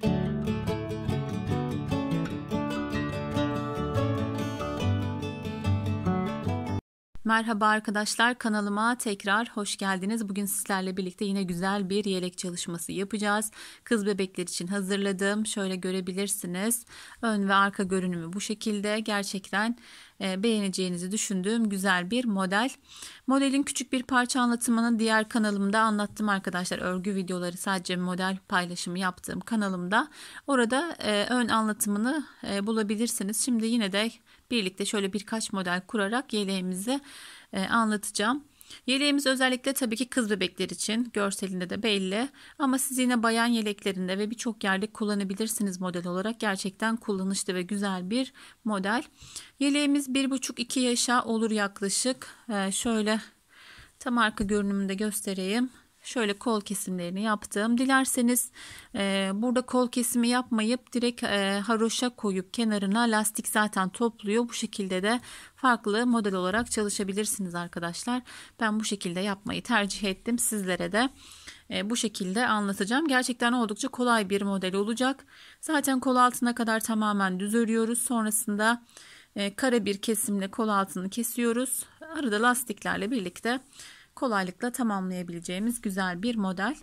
Thank you. Merhaba arkadaşlar kanalıma tekrar hoş geldiniz. Bugün sizlerle birlikte yine güzel bir yelek çalışması yapacağız. Kız bebekler için hazırladım. Şöyle görebilirsiniz. Ön ve arka görünümü bu şekilde. Gerçekten e, beğeneceğinizi düşündüğüm güzel bir model. Modelin küçük bir parça anlatımını diğer kanalımda anlattım arkadaşlar. Örgü videoları sadece model paylaşımı yaptığım kanalımda. Orada e, ön anlatımını e, bulabilirsiniz. Şimdi yine de birlikte şöyle birkaç model kurarak yeleğimizi e, anlatacağım. Yeleğimiz özellikle tabii ki kız bebekler için görselinde de belli ama siz yine bayan yeleklerinde ve birçok yerde kullanabilirsiniz model olarak gerçekten kullanışlı ve güzel bir model. Yeleğimiz 1,5-2 yaşa olur yaklaşık ee, şöyle tam arka görünümünde göstereyim şöyle kol kesimlerini yaptım. Dilerseniz e, burada kol kesimi yapmayıp direkt e, haroşa koyup kenarına lastik zaten topluyor. Bu şekilde de farklı model olarak çalışabilirsiniz arkadaşlar. Ben bu şekilde yapmayı tercih ettim. Sizlere de e, bu şekilde anlatacağım. Gerçekten oldukça kolay bir model olacak. Zaten kol altına kadar tamamen düz örüyoruz. Sonrasında e, kare bir kesimle kol altını kesiyoruz. Arada lastiklerle birlikte kolaylıkla tamamlayabileceğimiz güzel bir model.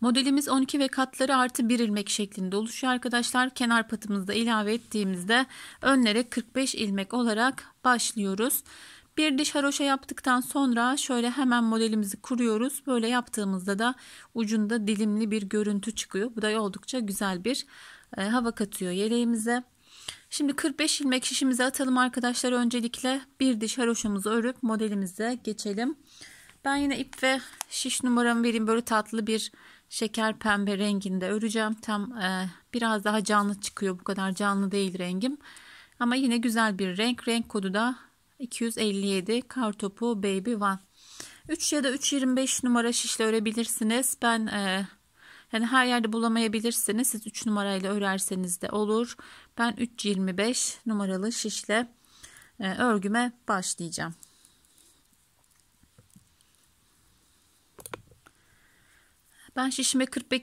Modelimiz 12 ve katları artı 1 ilmek şeklinde oluşuyor arkadaşlar. Kenar patımızda ilave ettiğimizde önlere 45 ilmek olarak başlıyoruz. Bir diş haroşa yaptıktan sonra şöyle hemen modelimizi kuruyoruz. Böyle yaptığımızda da ucunda dilimli bir görüntü çıkıyor. Bu da oldukça güzel bir e, hava katıyor yeleğimize. Şimdi 45 ilmek şişimize atalım arkadaşlar. Öncelikle bir diş haroşamızı örüp modelimize geçelim. Ben yine ip ve şiş numaramı vereyim. Böyle tatlı bir şeker pembe renginde öreceğim. Tam e, biraz daha canlı çıkıyor. Bu kadar canlı değil rengim. Ama yine güzel bir renk. Renk kodu da 257 kartopu baby one. 3 ya da 3.25 numara şişle örebilirsiniz. Ben e, yani her yerde bulamayabilirsiniz. Siz 3 numarayla örerseniz de olur. Ben 3.25 numaralı şişle e, örgüme başlayacağım. Ben şişime 45,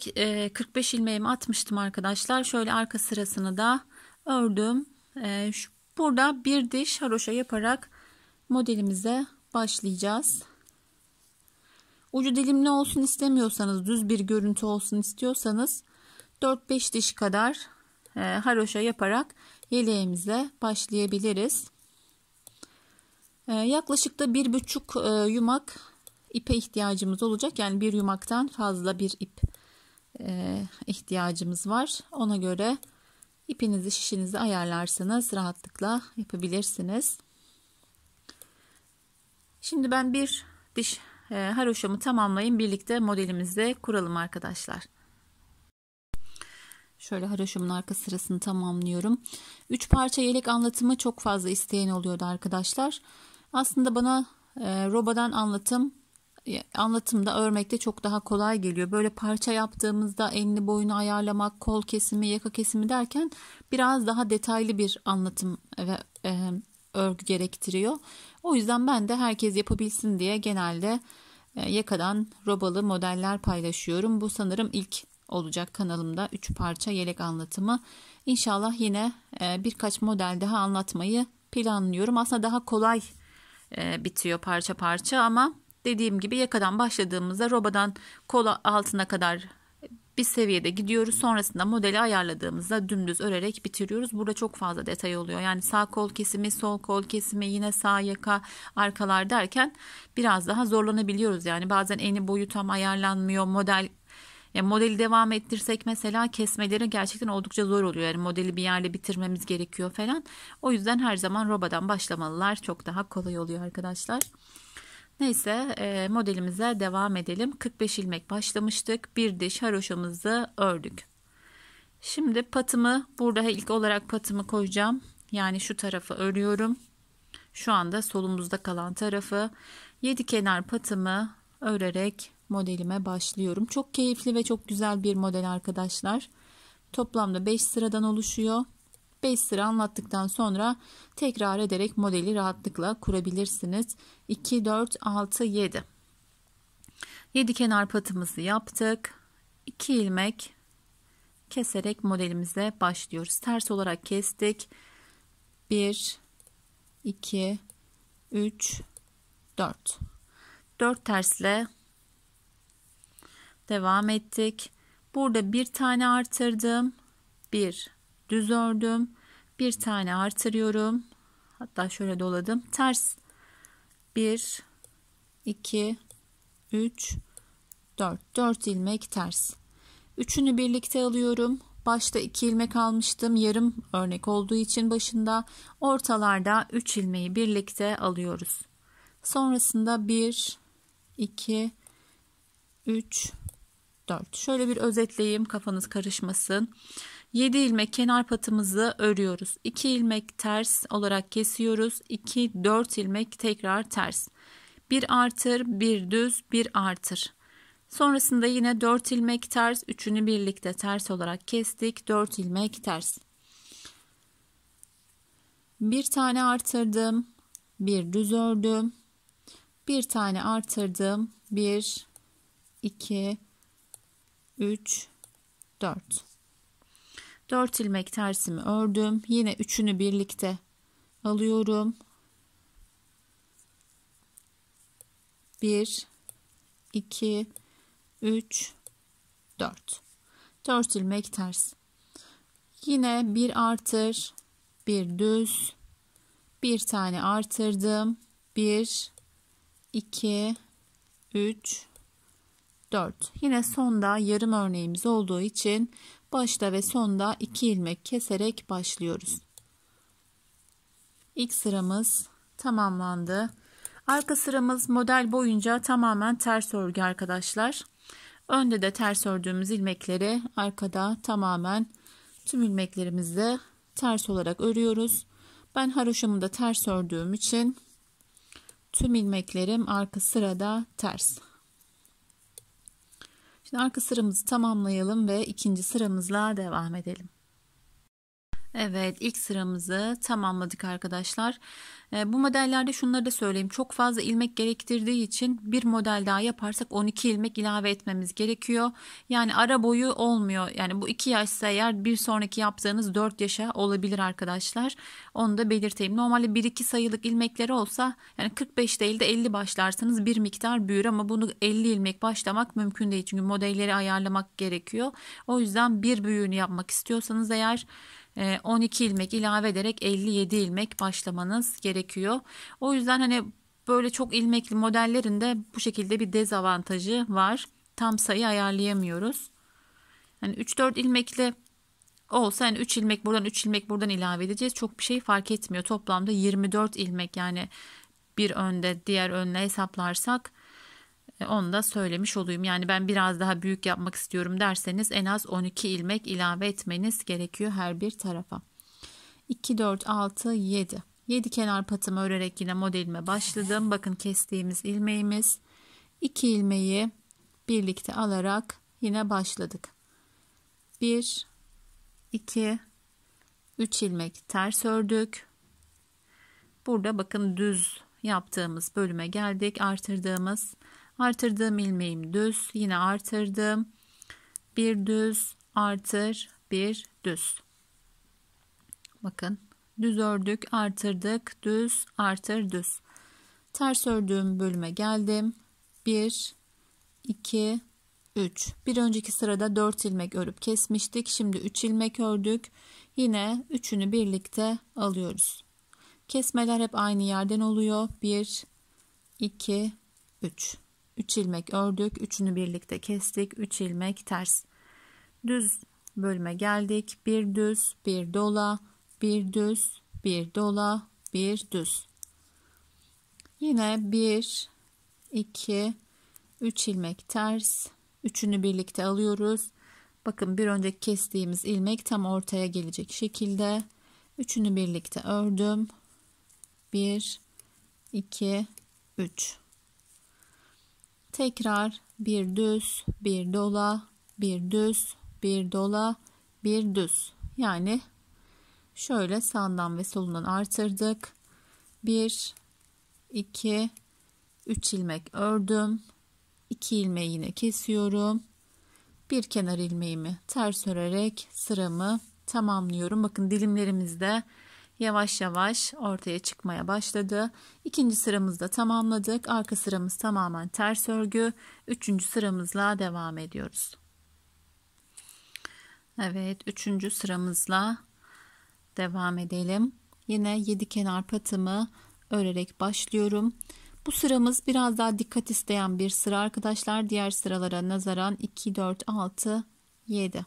45 e, ilmeğimi atmıştım arkadaşlar. Şöyle arka sırasını da ördüm. E, burada bir diş haroşa yaparak modelimize başlayacağız. Ucu dilimli olsun istemiyorsanız düz bir görüntü olsun istiyorsanız 4-5 diş kadar e, haroşa yaparak yeleğimize başlayabiliriz. E, yaklaşık da bir buçuk e, yumak ipe ihtiyacımız olacak. Yani bir yumaktan fazla bir ip ihtiyacımız var. Ona göre ipinizi şişinizi ayarlarsanız rahatlıkla yapabilirsiniz. Şimdi ben bir diş haroşamı tamamlayayım. Birlikte modelimizi kuralım arkadaşlar. Şöyle haroşumun arka sırasını tamamlıyorum. 3 parça yelek anlatımı çok fazla isteyen oluyordu arkadaşlar. Aslında bana e, robadan anlatım e, anlatımda örmekte çok daha kolay geliyor. Böyle parça yaptığımızda elini boyunu ayarlamak, kol kesimi, yaka kesimi derken biraz daha detaylı bir anlatım ve e, örgü gerektiriyor. O yüzden ben de herkes yapabilsin diye genelde e, yakadan robalı modeller paylaşıyorum. Bu sanırım ilk olacak kanalımda 3 parça yelek anlatımı. İnşallah yine e, birkaç model daha anlatmayı planlıyorum. Aslında daha kolay e, bitiyor parça parça ama dediğim gibi yakadan başladığımızda robadan kola altına kadar bir seviyede gidiyoruz. Sonrasında modeli ayarladığımızda dümdüz örerek bitiriyoruz. Burada çok fazla detay oluyor. Yani sağ kol kesimi, sol kol kesimi, yine sağ yaka, arkalar derken biraz daha zorlanabiliyoruz. Yani bazen eni boyu tam ayarlanmıyor. Model ya modeli devam ettirsek mesela kesmeleri gerçekten oldukça zor oluyor. Yani modeli bir yerle bitirmemiz gerekiyor falan. O yüzden her zaman robadan başlamalılar. Çok daha kolay oluyor arkadaşlar. Neyse e, modelimize devam edelim. 45 ilmek başlamıştık. Bir diş haroşamızı ördük. Şimdi patımı burada ilk olarak patımı koyacağım. Yani şu tarafı örüyorum. Şu anda solumuzda kalan tarafı 7 kenar patımı örerek modelime başlıyorum. Çok keyifli ve çok güzel bir model arkadaşlar. Toplamda 5 sıradan oluşuyor. 5 sıra anlattıktan sonra tekrar ederek modeli rahatlıkla kurabilirsiniz. 2, 4, 6, 7. 7 kenar patımızı yaptık. 2 ilmek keserek modelimize başlıyoruz. Ters olarak kestik. 1, 2, 3, 4. 4 tersle Devam ettik. Burada bir tane artırdım. Bir düz ördüm. Bir tane artırıyorum. Hatta şöyle doladım. Ters. Bir, iki, üç, dört. Dört ilmek ters. Üçünü birlikte alıyorum. Başta iki ilmek almıştım. Yarım örnek olduğu için başında ortalarda üç ilmeği birlikte alıyoruz. Sonrasında 1 2 3 4. Şöyle bir özetleyeyim kafanız karışmasın. 7 ilmek kenar patımızı örüyoruz. 2 ilmek ters olarak kesiyoruz. 2 4 ilmek tekrar ters. 1 artır, 1 düz, 1 artır. Sonrasında yine 4 ilmek ters, üçünü birlikte ters olarak kestik. 4 ilmek ters. Bir tane artırdım, bir düz ördüm. Bir tane artırdım, 1 2 3, 4. 4 ilmek tersimi ördüm. Yine üçünü birlikte alıyorum. 1 2 3 4 4 ilmek ters. Yine bir artır, bir düz, bir tane artırdım. 1 2 3 4. Yine sonda yarım örneğimiz olduğu için başta ve sonda 2 ilmek keserek başlıyoruz. İlk sıramız tamamlandı. Arka sıramız model boyunca tamamen ters örgü arkadaşlar. Önde de ters ördüğümüz ilmekleri arkada tamamen tüm ilmeklerimizde ters olarak örüyoruz. Ben haroşamı da ters ördüğüm için tüm ilmeklerim arka sırada ters. Şimdi arka sıramızı tamamlayalım ve ikinci sıramızla devam edelim. Evet ilk sıramızı tamamladık arkadaşlar. Ee, bu modellerde şunları da söyleyeyim. Çok fazla ilmek gerektirdiği için bir model daha yaparsak 12 ilmek ilave etmemiz gerekiyor. Yani ara boyu olmuyor. Yani bu 2 yaşsa eğer bir sonraki yaptığınız 4 yaşa olabilir arkadaşlar. Onu da belirteyim. Normalde 1-2 sayılık ilmekleri olsa yani 45 değil de 50 başlarsanız bir miktar büyür ama bunu 50 ilmek başlamak mümkün değil. Çünkü modelleri ayarlamak gerekiyor. O yüzden bir büyüğünü yapmak istiyorsanız eğer 12 ee, ilmek ilave ederek 57 ilmek başlamanız gerekiyor. O yüzden hani böyle çok ilmekli modellerinde bu şekilde bir dezavantajı var. Tam sayı ayarlayamıyoruz. Yani 3-4 ilmekli olsa yani 3 ilmek buradan 3 ilmek buradan ilave edeceğiz. Çok bir şey fark etmiyor. Toplamda 24 ilmek yani bir önde diğer önle hesaplarsak e, onu da söylemiş olayım. Yani ben biraz daha büyük yapmak istiyorum derseniz en az 12 ilmek ilave etmeniz gerekiyor her bir tarafa. 2, 4, 6, 7. 7 kenar patımı örerek yine modelime başladım. Bakın kestiğimiz ilmeğimiz. 2 ilmeği birlikte alarak yine başladık. 1, 2, 3 ilmek ters ördük. Burada bakın düz yaptığımız bölüme geldik. Artırdığımız Artırdığım ilmeğim düz. Yine artırdım. Bir düz artır bir düz. Bakın düz ördük artırdık düz artır düz. Ters ördüğüm bölüme geldim. 1 2 3. Bir önceki sırada 4 ilmek örüp kesmiştik. Şimdi 3 ilmek ördük. Yine üçünü birlikte alıyoruz. Kesmeler hep aynı yerden oluyor. 1 2 3. 3 ilmek ördük. Üçünü birlikte kestik. 3 ilmek ters. Düz bölüme geldik. Bir düz, bir dola, bir düz, bir dola, bir düz. Yine 1 2 3 ilmek ters. Üçünü birlikte alıyoruz. Bakın bir önceki kestiğimiz ilmek tam ortaya gelecek şekilde üçünü birlikte ördüm. 1 2 3 Tekrar bir düz, bir dola, bir düz, bir dola, bir düz. Yani şöyle sağdan ve solundan artırdık. 1 2 3 ilmek ördüm. 2 ilmeği yine kesiyorum. Bir kenar ilmeğimi ters örerek sıramı tamamlıyorum. Bakın dilimlerimizde yavaş yavaş ortaya çıkmaya başladı. İkinci sıramızda tamamladık. Arka sıramız tamamen ters örgü. Üçüncü sıramızla devam ediyoruz. Evet, üçüncü sıramızla devam edelim. Yine 7 kenar patımı örerek başlıyorum. Bu sıramız biraz daha dikkat isteyen bir sıra arkadaşlar. Diğer sıralara nazaran 2, 4, 6, 7.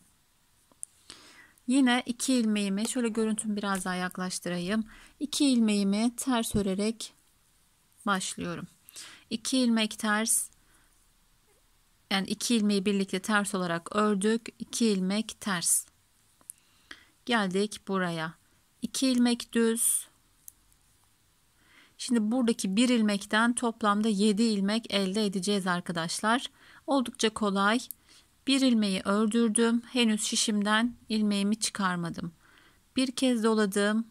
Yine iki ilmeğimi şöyle görüntüm biraz daha yaklaştırayım. İki ilmeğimi ters örerek başlıyorum. İki ilmek ters yani iki ilmeği birlikte ters olarak ördük. İki ilmek ters. Geldik buraya. İki ilmek düz. Şimdi buradaki bir ilmekten toplamda 7 ilmek elde edeceğiz arkadaşlar. Oldukça kolay. Bir ilmeği ördürdüm, henüz şişimden ilmeğimi çıkarmadım. Bir kez doladım,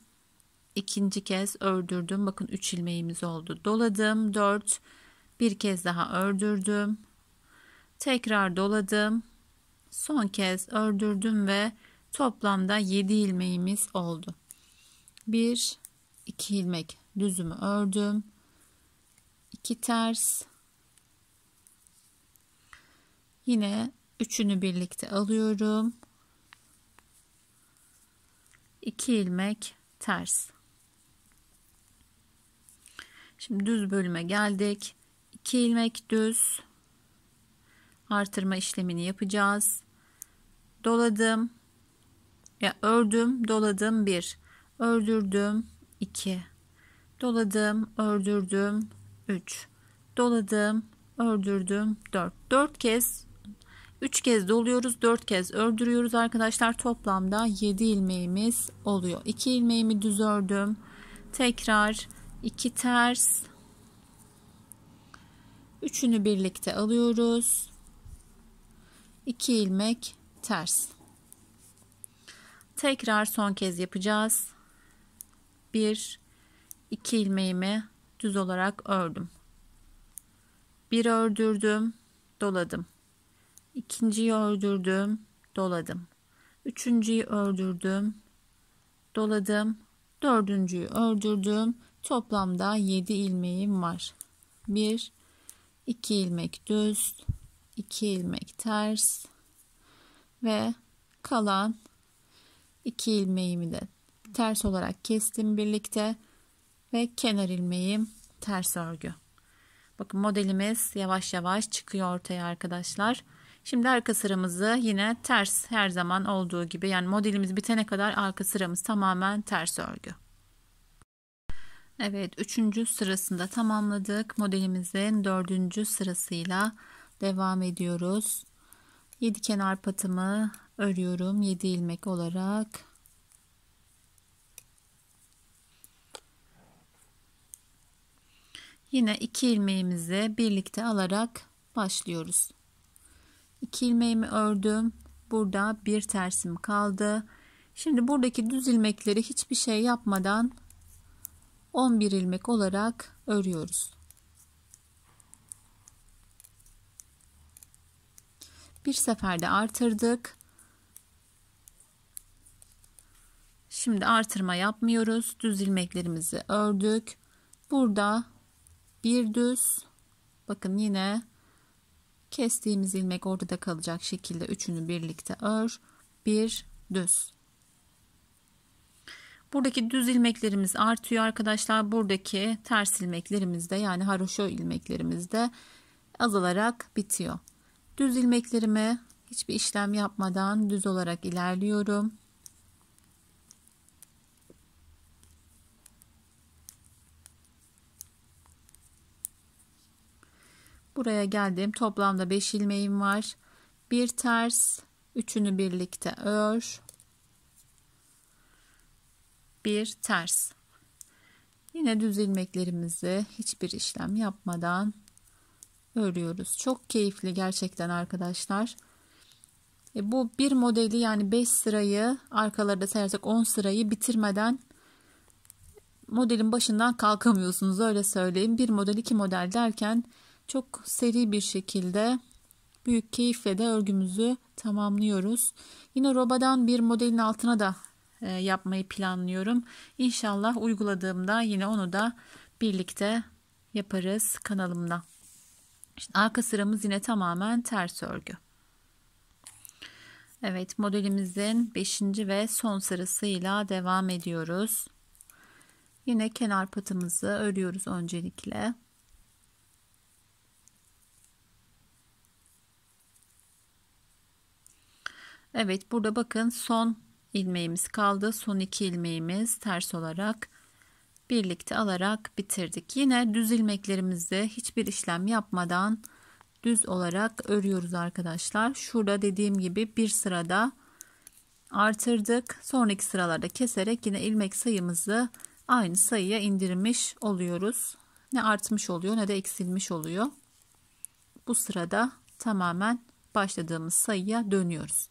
ikinci kez ördürdüm. Bakın 3 ilmeğimiz oldu. Doladım 4, bir kez daha ördürdüm. Tekrar doladım. Son kez ördürdüm ve toplamda 7 ilmeğimiz oldu. 1 2 ilmek düzümü ördüm. 2 ters. Yine Üçünü birlikte alıyorum. 2 ilmek ters. Şimdi düz bölüme geldik. 2 ilmek düz. Artırma işlemini yapacağız. Doladım. Ya ördüm, doladım 1. Ördürdüm 2. Doladım, ördürdüm 3. Doladım, ördürdüm 4. 4 kez 3 kez doluyoruz 4 kez ördürüyoruz arkadaşlar toplamda 7 ilmeğimiz oluyor 2 ilmeğimi düz ördüm tekrar 2 ters üçünü birlikte alıyoruz 2 ilmek ters tekrar son kez yapacağız 1 2 ilmeğimi düz olarak ördüm bir ördürdüm doladım İkinciyi ördürdüm, doladım. Üçüncüyü ördürdüm, doladım. Dördüncüyü ördürdüm. Toplamda 7 ilmeğim var. 1 2 ilmek düz, 2 ilmek ters ve kalan 2 ilmeğimi de ters olarak kestim birlikte ve kenar ilmeğim ters örgü. Bakın modelimiz yavaş yavaş çıkıyor ortaya arkadaşlar. Şimdi arka sıramızı yine ters her zaman olduğu gibi yani modelimiz bitene kadar arka sıramız tamamen ters örgü. Evet üçüncü sırasında tamamladık. Modelimizin dördüncü sırasıyla devam ediyoruz. 7 kenar patımı örüyorum 7 ilmek olarak. Yine iki ilmeğimizi birlikte alarak başlıyoruz. 2 ilmeğimi ördüm. Burada bir tersim kaldı. Şimdi buradaki düz ilmekleri hiçbir şey yapmadan 11 ilmek olarak örüyoruz. Bir seferde artırdık. Şimdi artırma yapmıyoruz. Düz ilmeklerimizi ördük. Burada bir düz bakın yine Kestiğimiz ilmek orada kalacak şekilde üçünü birlikte ör. Bir düz. Buradaki düz ilmeklerimiz artıyor arkadaşlar. Buradaki ters ilmeklerimiz de yani haroşo ilmeklerimiz de azalarak bitiyor. Düz ilmeklerimi hiçbir işlem yapmadan düz olarak ilerliyorum. Buraya geldim. Toplamda 5 ilmeğim var. Bir ters, üçünü birlikte ör. Bir ters. Yine düz ilmeklerimizi hiçbir işlem yapmadan örüyoruz. Çok keyifli gerçekten arkadaşlar. E bu bir modeli yani 5 sırayı arkalarda sayarsak 10 sırayı bitirmeden modelin başından kalkamıyorsunuz öyle söyleyeyim. Bir model iki model derken çok seri bir şekilde büyük keyifle de örgümüzü tamamlıyoruz. Yine robadan bir modelin altına da e, yapmayı planlıyorum. İnşallah uyguladığımda yine onu da birlikte yaparız kanalımda. Şimdi arka sıramız yine tamamen ters örgü. Evet modelimizin 5. ve son sırasıyla devam ediyoruz. Yine kenar patımızı örüyoruz öncelikle. Evet burada bakın son ilmeğimiz kaldı. Son iki ilmeğimiz ters olarak birlikte alarak bitirdik. Yine düz ilmeklerimizi hiçbir işlem yapmadan düz olarak örüyoruz arkadaşlar. Şurada dediğim gibi bir sırada artırdık. Sonraki sıralarda keserek yine ilmek sayımızı aynı sayıya indirmiş oluyoruz. Ne artmış oluyor ne de eksilmiş oluyor. Bu sırada tamamen başladığımız sayıya dönüyoruz.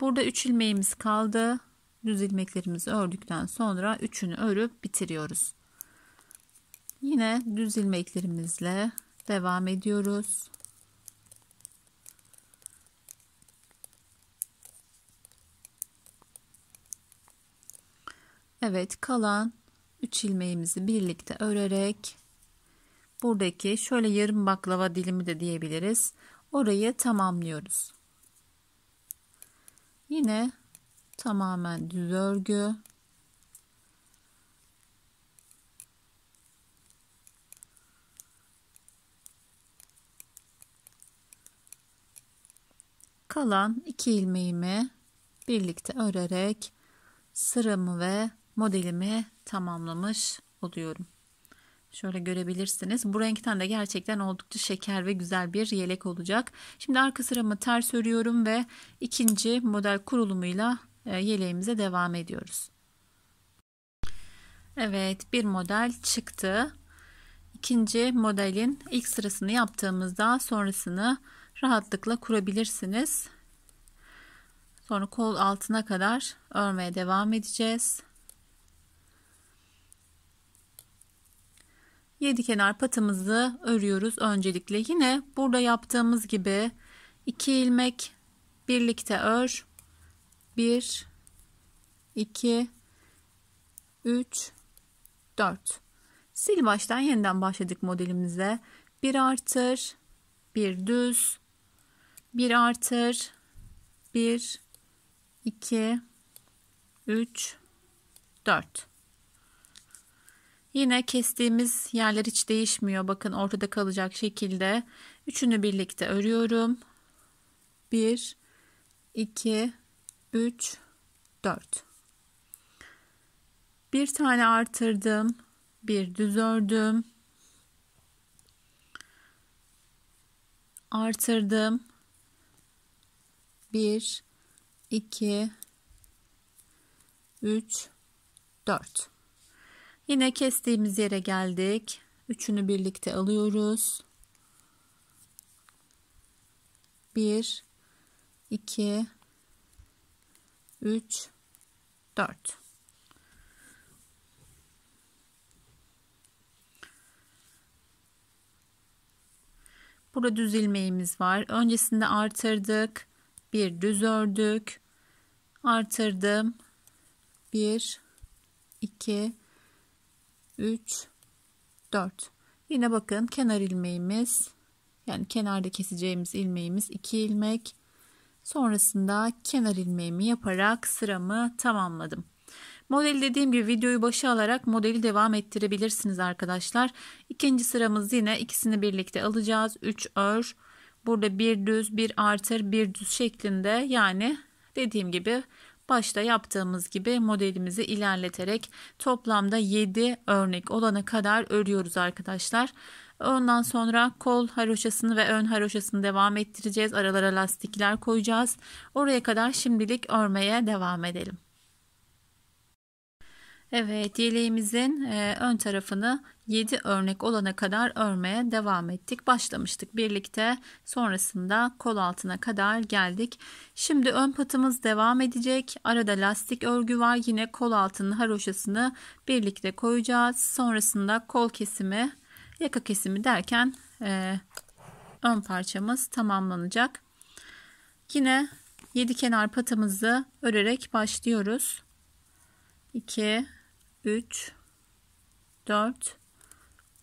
Burada 3 ilmeğimiz kaldı. Düz ilmeklerimizi ördükten sonra üçünü örüp bitiriyoruz. Yine düz ilmeklerimizle devam ediyoruz. Evet kalan 3 ilmeğimizi birlikte örerek buradaki şöyle yarım baklava dilimi de diyebiliriz. Orayı tamamlıyoruz. Yine tamamen düz örgü. Kalan iki ilmeğimi birlikte örerek sıramı ve modelimi tamamlamış oluyorum. Şöyle görebilirsiniz. Bu renkten de gerçekten oldukça şeker ve güzel bir yelek olacak. Şimdi arka sıramı ters örüyorum ve ikinci model kurulumuyla e, yeleğimize devam ediyoruz. Evet bir model çıktı. İkinci modelin ilk sırasını yaptığımızda sonrasını rahatlıkla kurabilirsiniz. Sonra kol altına kadar örmeye devam edeceğiz. 7 kenar patımızı örüyoruz öncelikle. Yine burada yaptığımız gibi 2 ilmek birlikte ör. 1 2 3 4 Sil baştan yeniden başladık modelimize. 1 artır, 1 düz, 1 artır, 1 2 3 4 Yine kestiğimiz yerler hiç değişmiyor. Bakın ortada kalacak şekilde. Üçünü birlikte örüyorum. 1, 2, 3, 4. Bir tane artırdım. Bir düz ördüm. Artırdım. 1, 2, 3, 4. Yine kestiğimiz yere geldik. Üçünü birlikte alıyoruz. 1 2 3 4 Burada düz ilmeğimiz var. Öncesinde artırdık. Bir düz ördük. Artırdım. 1 2 3 4 yine bakın kenar ilmeğimiz yani kenarda keseceğimiz ilmeğimiz 2 ilmek sonrasında kenar ilmeğimi yaparak sıramı tamamladım Modeli dediğim gibi videoyu başa alarak modeli devam ettirebilirsiniz arkadaşlar. İkinci sıramız yine ikisini birlikte alacağız. 3 ör. Burada bir düz, bir artır, bir düz şeklinde yani dediğim gibi başta yaptığımız gibi modelimizi ilerleterek toplamda 7 örnek olana kadar örüyoruz arkadaşlar. Ondan sonra kol haroşasını ve ön haroşasını devam ettireceğiz. Aralara lastikler koyacağız. Oraya kadar şimdilik örmeye devam edelim. Evet yeleğimizin e, ön tarafını 7 örnek olana kadar örmeye devam ettik. Başlamıştık birlikte sonrasında kol altına kadar geldik. Şimdi ön patımız devam edecek. Arada lastik örgü var. Yine kol altının haroşasını birlikte koyacağız. Sonrasında kol kesimi, yaka kesimi derken e, ön parçamız tamamlanacak. Yine 7 kenar patımızı örerek başlıyoruz. 2 3 4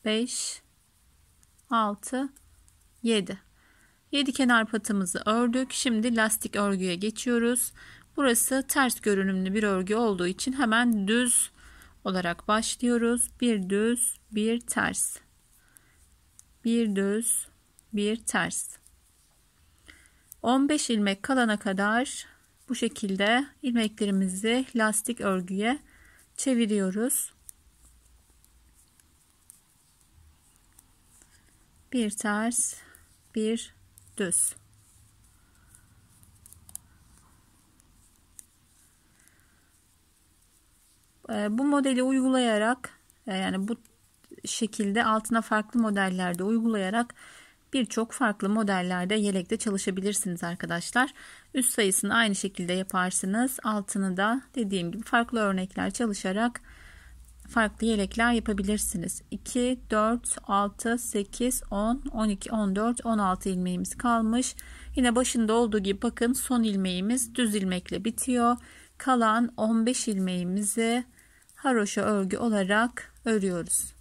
5 6 7 7 kenar patımızı ördük. Şimdi lastik örgüye geçiyoruz. Burası ters görünümlü bir örgü olduğu için hemen düz olarak başlıyoruz. Bir düz, bir ters. Bir düz, bir ters. 15 ilmek kalana kadar bu şekilde ilmeklerimizi lastik örgüye çeviriyoruz. Bir ters, bir düz. Ee, bu modeli uygulayarak e, yani bu şekilde altına farklı modellerde uygulayarak birçok farklı modellerde yelekte çalışabilirsiniz arkadaşlar. Üst sayısını aynı şekilde yaparsınız. Altını da dediğim gibi farklı örnekler çalışarak farklı yelekler yapabilirsiniz. 2, 4, 6, 8, 10, 12, 14, 16 ilmeğimiz kalmış. Yine başında olduğu gibi bakın son ilmeğimiz düz ilmekle bitiyor. Kalan 15 ilmeğimizi haroşa örgü olarak örüyoruz.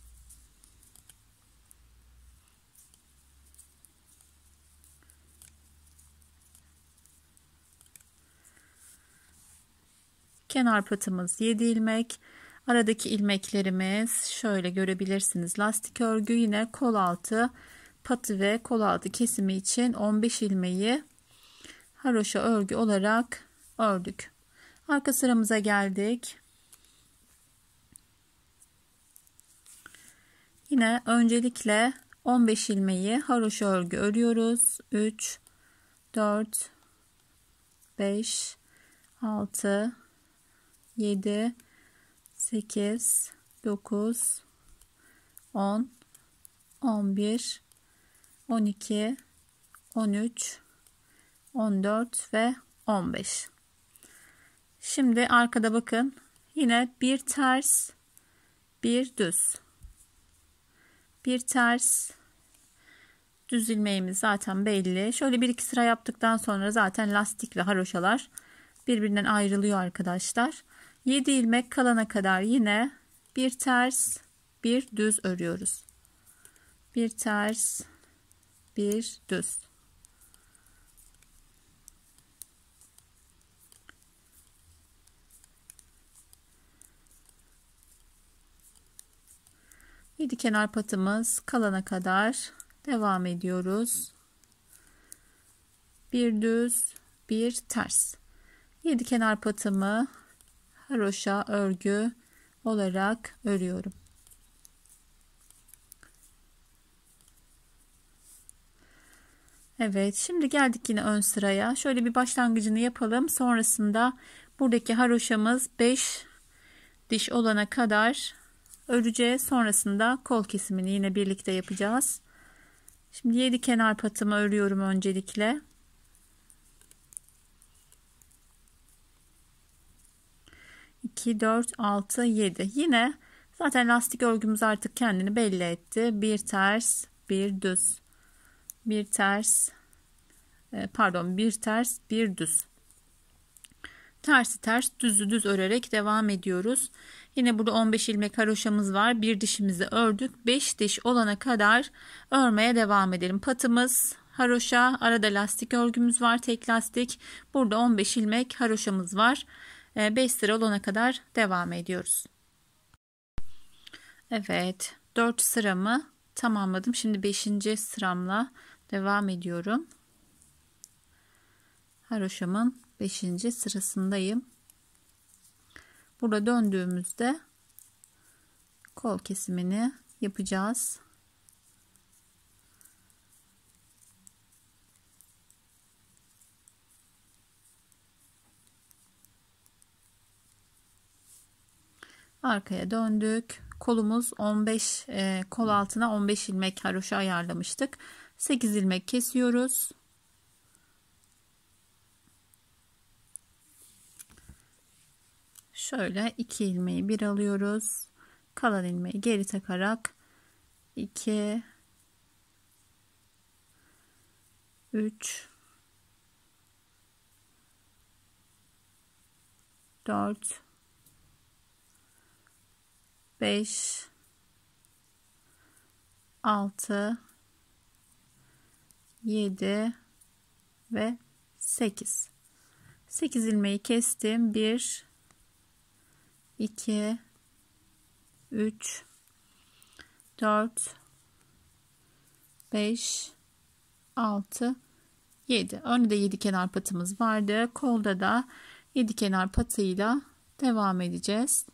Kenar patımız 7 ilmek. Aradaki ilmeklerimiz şöyle görebilirsiniz. Lastik örgü yine kol altı patı ve kol altı kesimi için 15 ilmeği haroşa örgü olarak ördük. Arka sıramıza geldik. Yine öncelikle 15 ilmeği haroşa örgü örüyoruz. 3 4 5 6 7 8 9 10 11 12 13 14 ve 15 şimdi arkada bakın yine bir ters bir düz bir ters düz ilmeğimiz zaten belli şöyle bir iki sıra yaptıktan sonra zaten lastik ve haroşalar birbirinden ayrılıyor arkadaşlar 7 ilmek kalana kadar yine bir ters bir düz örüyoruz. Bir ters bir düz. Yedi kenar patımız kalana kadar devam ediyoruz. Bir düz, bir ters. Yedi kenar patımı haroşa örgü olarak örüyorum. Evet şimdi geldik yine ön sıraya. Şöyle bir başlangıcını yapalım. Sonrasında buradaki haroşamız 5 diş olana kadar öreceğiz. Sonrasında kol kesimini yine birlikte yapacağız. Şimdi 7 kenar patımı örüyorum öncelikle. 2, 4, 6, 7. Yine zaten lastik örgümüz artık kendini belli etti. Bir ters, bir düz. Bir ters, e, pardon bir ters, bir düz. Tersi ters, düzü düz örerek devam ediyoruz. Yine burada 15 ilmek haroşamız var. Bir dişimizi ördük. 5 diş olana kadar örmeye devam edelim. Patımız haroşa, arada lastik örgümüz var, tek lastik. Burada 15 ilmek haroşamız var. 5 ee, sıra olana kadar devam ediyoruz. Evet 4 sıramı tamamladım. Şimdi 5. sıramla devam ediyorum. Haroşamın 5. sırasındayım. Burada döndüğümüzde kol kesimini yapacağız. Arkaya döndük. Kolumuz 15 e, kol altına 15 ilmek haroşa ayarlamıştık. 8 ilmek kesiyoruz. Şöyle 2 ilmeği bir alıyoruz. Kalan ilmeği geri takarak 2 3 4 5 6 7 ve 8. 8 ilmeği kestim. 1 2 3 4 5 6 7. Önde 7 kenar patımız vardı. Kolda da 7 kenar patıyla devam edeceğiz.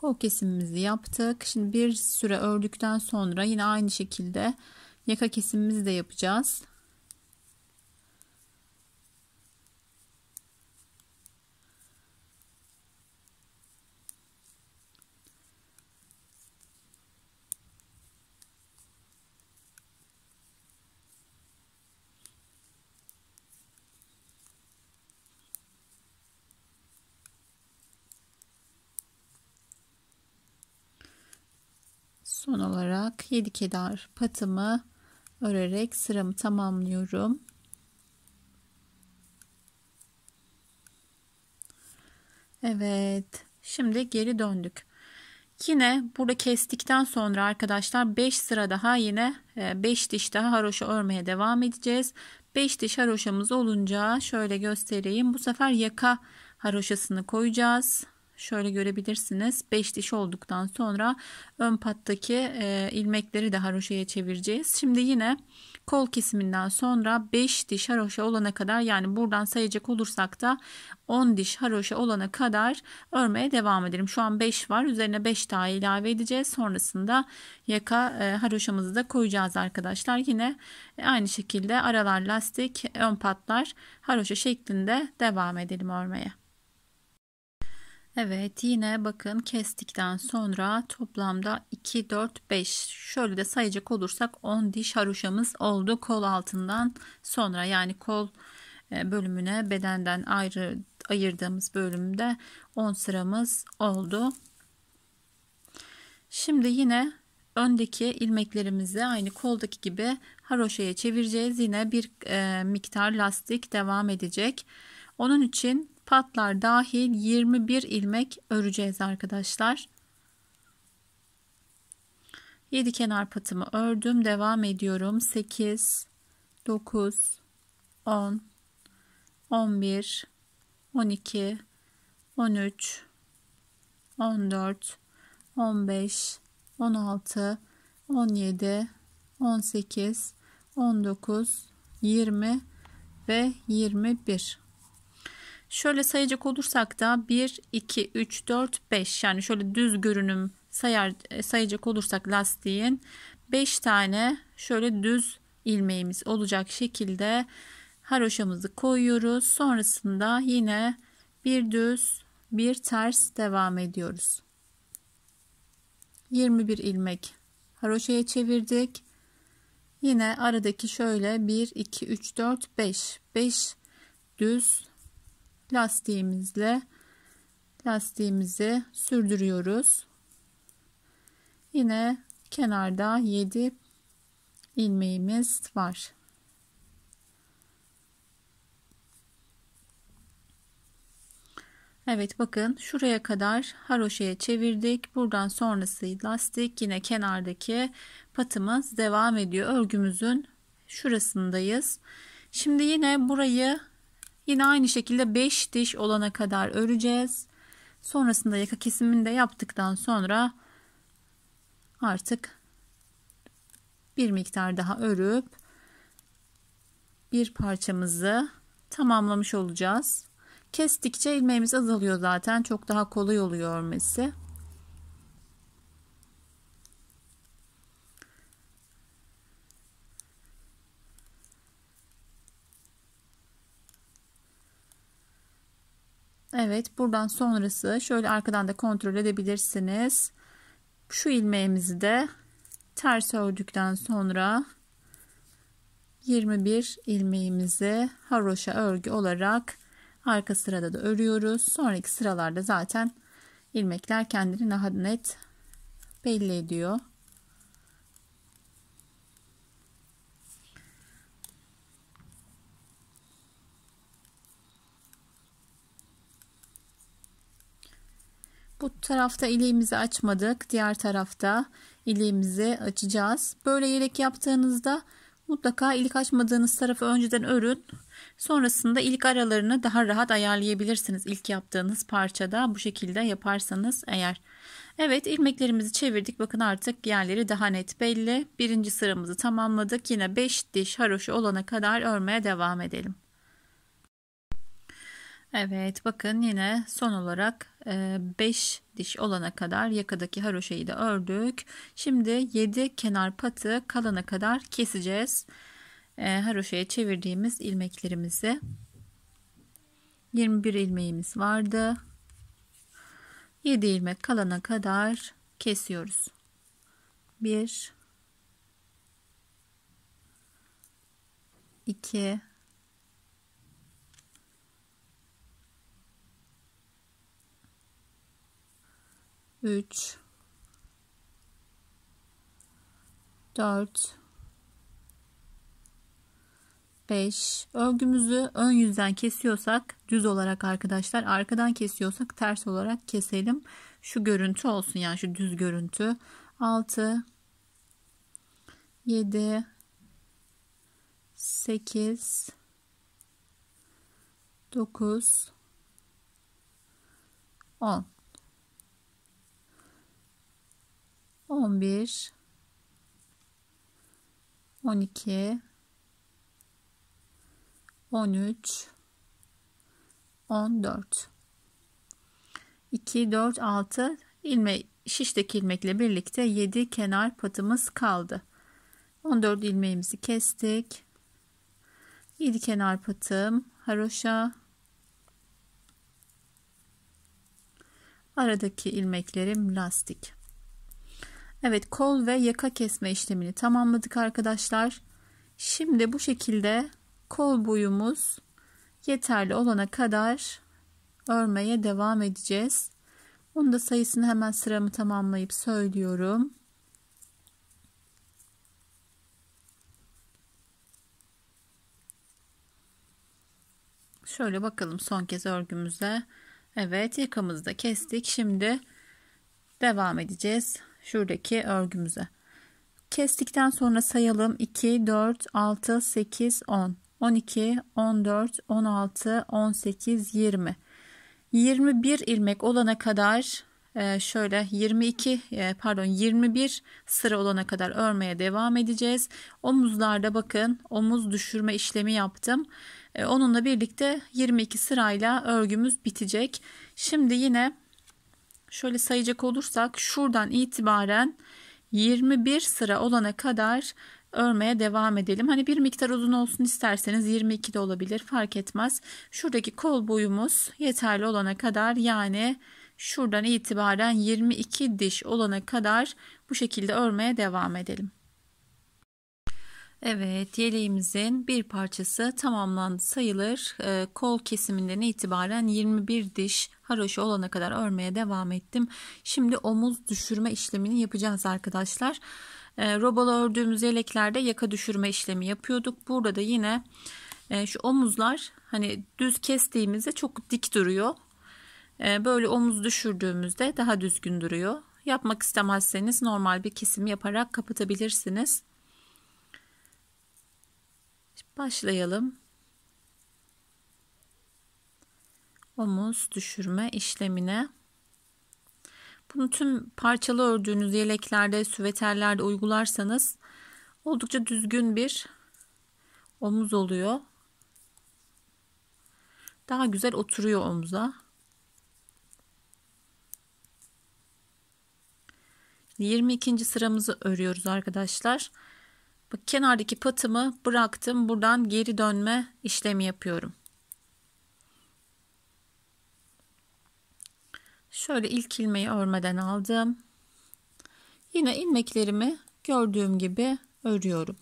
Kol kesimimizi yaptık. Şimdi bir süre ördükten sonra yine aynı şekilde yaka kesimimizi de yapacağız. Son olarak 7 kadar patımı örerek sıramı tamamlıyorum. Evet. Şimdi geri döndük. Yine burada kestikten sonra arkadaşlar 5 sıra daha yine 5 e, diş daha haroşa örmeye devam edeceğiz. 5 diş haroşamız olunca şöyle göstereyim. Bu sefer yaka haroşasını koyacağız. Şöyle görebilirsiniz. 5 diş olduktan sonra ön pattaki e, ilmekleri de haroşaya çevireceğiz. Şimdi yine kol kesiminden sonra 5 diş haroşa olana kadar yani buradan sayacak olursak da 10 diş haroşa olana kadar örmeye devam edelim. Şu an 5 var. Üzerine 5 daha ilave edeceğiz. Sonrasında yaka e, haroşamızı da koyacağız arkadaşlar. Yine e, aynı şekilde aralar lastik, ön patlar haroşa şeklinde devam edelim örmeye. Evet yine bakın kestikten sonra toplamda 2, 4, 5 şöyle de sayacak olursak 10 diş haroşamız oldu. Kol altından sonra yani kol e, bölümüne bedenden ayrı ayırdığımız bölümde 10 sıramız oldu. Şimdi yine öndeki ilmeklerimizi aynı koldaki gibi haroşaya çevireceğiz. Yine bir e, miktar lastik devam edecek. Onun için patlar dahil 21 ilmek öreceğiz arkadaşlar. 7 kenar patımı ördüm. Devam ediyorum. 8 9 10 11 12 13 14 15 16 17 18 19 20 ve 21 Şöyle sayacak olursak da 1, 2, 3, 4, 5 yani şöyle düz görünüm sayar, e, sayacak olursak lastiğin 5 tane şöyle düz ilmeğimiz olacak şekilde haroşamızı koyuyoruz. Sonrasında yine bir düz bir ters devam ediyoruz. 21 ilmek haroşaya çevirdik. Yine aradaki şöyle 1 2 3 4 5 5 düz lastiğimizle lastiğimizi sürdürüyoruz. Yine kenarda 7 ilmeğimiz var. Evet bakın şuraya kadar haroşeye çevirdik. Buradan sonrası lastik yine kenardaki patımız devam ediyor. Örgümüzün şurasındayız. Şimdi yine burayı Yine aynı şekilde 5 diş olana kadar öreceğiz. Sonrasında yaka kesimini de yaptıktan sonra artık bir miktar daha örüp bir parçamızı tamamlamış olacağız. Kestikçe ilmeğimiz azalıyor zaten. Çok daha kolay oluyor örmesi. Evet buradan sonrası şöyle arkadan da kontrol edebilirsiniz. Şu ilmeğimizi de ters ördükten sonra 21 ilmeğimizi haroşa örgü olarak arka sırada da örüyoruz. Sonraki sıralarda zaten ilmekler kendini daha net belli ediyor. Bu tarafta iliğimizi açmadık. Diğer tarafta iliğimizi açacağız. Böyle yelek yaptığınızda mutlaka ilik açmadığınız tarafı önceden örün. Sonrasında ilik aralarını daha rahat ayarlayabilirsiniz. İlk yaptığınız parçada bu şekilde yaparsanız eğer. Evet ilmeklerimizi çevirdik. Bakın artık yerleri daha net belli. Birinci sıramızı tamamladık. Yine 5 diş haroşa olana kadar örmeye devam edelim. Evet bakın yine son olarak 5 ee, diş olana kadar yakadaki haroşayı da ördük. Şimdi 7 kenar patı kalana kadar keseceğiz. Ee, haroşaya çevirdiğimiz ilmeklerimizi 21 ilmeğimiz vardı. 7 ilmek kalana kadar kesiyoruz. 1 2 3 4 5 örgümüzü ön yüzden kesiyorsak düz olarak arkadaşlar arkadan kesiyorsak ters olarak keselim şu görüntü olsun yani şu düz görüntü 6 7 8 9 10 11 12 13 14 2 4 6 ilme şişteki ilmekle birlikte 7 kenar patımız kaldı. 14 ilmeğimizi kestik. 7 kenar patım haroşa aradaki ilmeklerim lastik. Evet kol ve yaka kesme işlemini tamamladık arkadaşlar. Şimdi bu şekilde kol boyumuz yeterli olana kadar örmeye devam edeceğiz. Bunu da sayısını hemen sıramı tamamlayıp söylüyorum. Şöyle bakalım son kez örgümüze. Evet yakamızda kestik. Şimdi devam edeceğiz şuradaki örgümüze. Kestikten sonra sayalım 2, 4, 6, 8, 10, 12, 14, 16, 18, 20. 21 ilmek olana kadar e, şöyle 22 e, pardon 21 sıra olana kadar örmeye devam edeceğiz. Omuzlarda bakın omuz düşürme işlemi yaptım. E, onunla birlikte 22 sırayla örgümüz bitecek. Şimdi yine şöyle sayacak olursak şuradan itibaren 21 sıra olana kadar örmeye devam edelim. Hani bir miktar uzun olsun isterseniz 22 de olabilir fark etmez. Şuradaki kol boyumuz yeterli olana kadar yani şuradan itibaren 22 diş olana kadar bu şekilde örmeye devam edelim. Evet, yeleğimizin bir parçası tamamlandı sayılır. Ee, kol kesiminden itibaren 21 diş haroşa olana kadar örmeye devam ettim. Şimdi omuz düşürme işlemini yapacağız arkadaşlar. Ee, Robalı ördüğümüz yeleklerde yaka düşürme işlemi yapıyorduk. Burada da yine e, şu omuzlar hani düz kestiğimizde çok dik duruyor. Ee, böyle omuz düşürdüğümüzde daha düzgün duruyor. Yapmak istemezseniz normal bir kesim yaparak kapatabilirsiniz. Başlayalım. Omuz düşürme işlemine. Bunu tüm parçalı ördüğünüz yeleklerde, süveterlerde uygularsanız oldukça düzgün bir omuz oluyor. Daha güzel oturuyor omuza. 22. sıramızı örüyoruz arkadaşlar. Bak kenardaki patımı bıraktım. Buradan geri dönme işlemi yapıyorum. Şöyle ilk ilmeği örmeden aldım. Yine ilmeklerimi gördüğüm gibi örüyorum.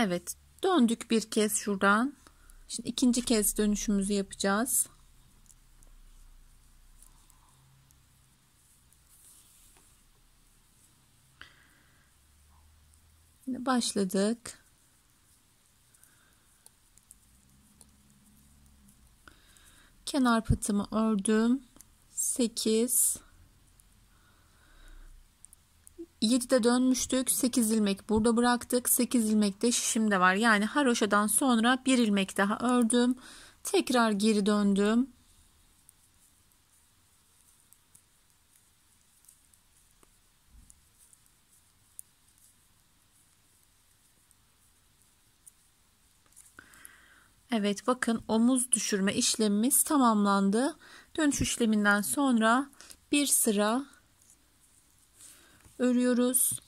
Evet döndük bir kez şuradan. Şimdi ikinci kez dönüşümüzü yapacağız. Şimdi başladık. Kenar patımı ördüm. 8 7'de dönmüştük. 8 ilmek burada bıraktık. 8 ilmekte şişim de var. Yani haroşadan sonra bir ilmek daha ördüm. Tekrar geri döndüm. Evet bakın omuz düşürme işlemimiz tamamlandı. Dönüş işleminden sonra bir sıra örüyoruz.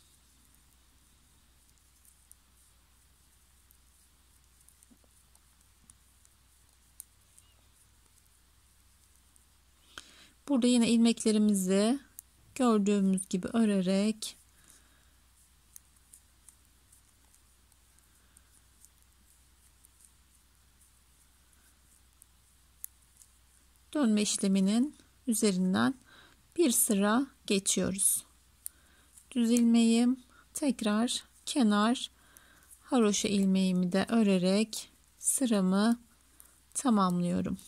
Burada yine ilmeklerimizi gördüğümüz gibi örerek dönme işleminin üzerinden bir sıra geçiyoruz düz ilmeğim tekrar kenar haroşa ilmeğimi de örerek sıramı tamamlıyorum.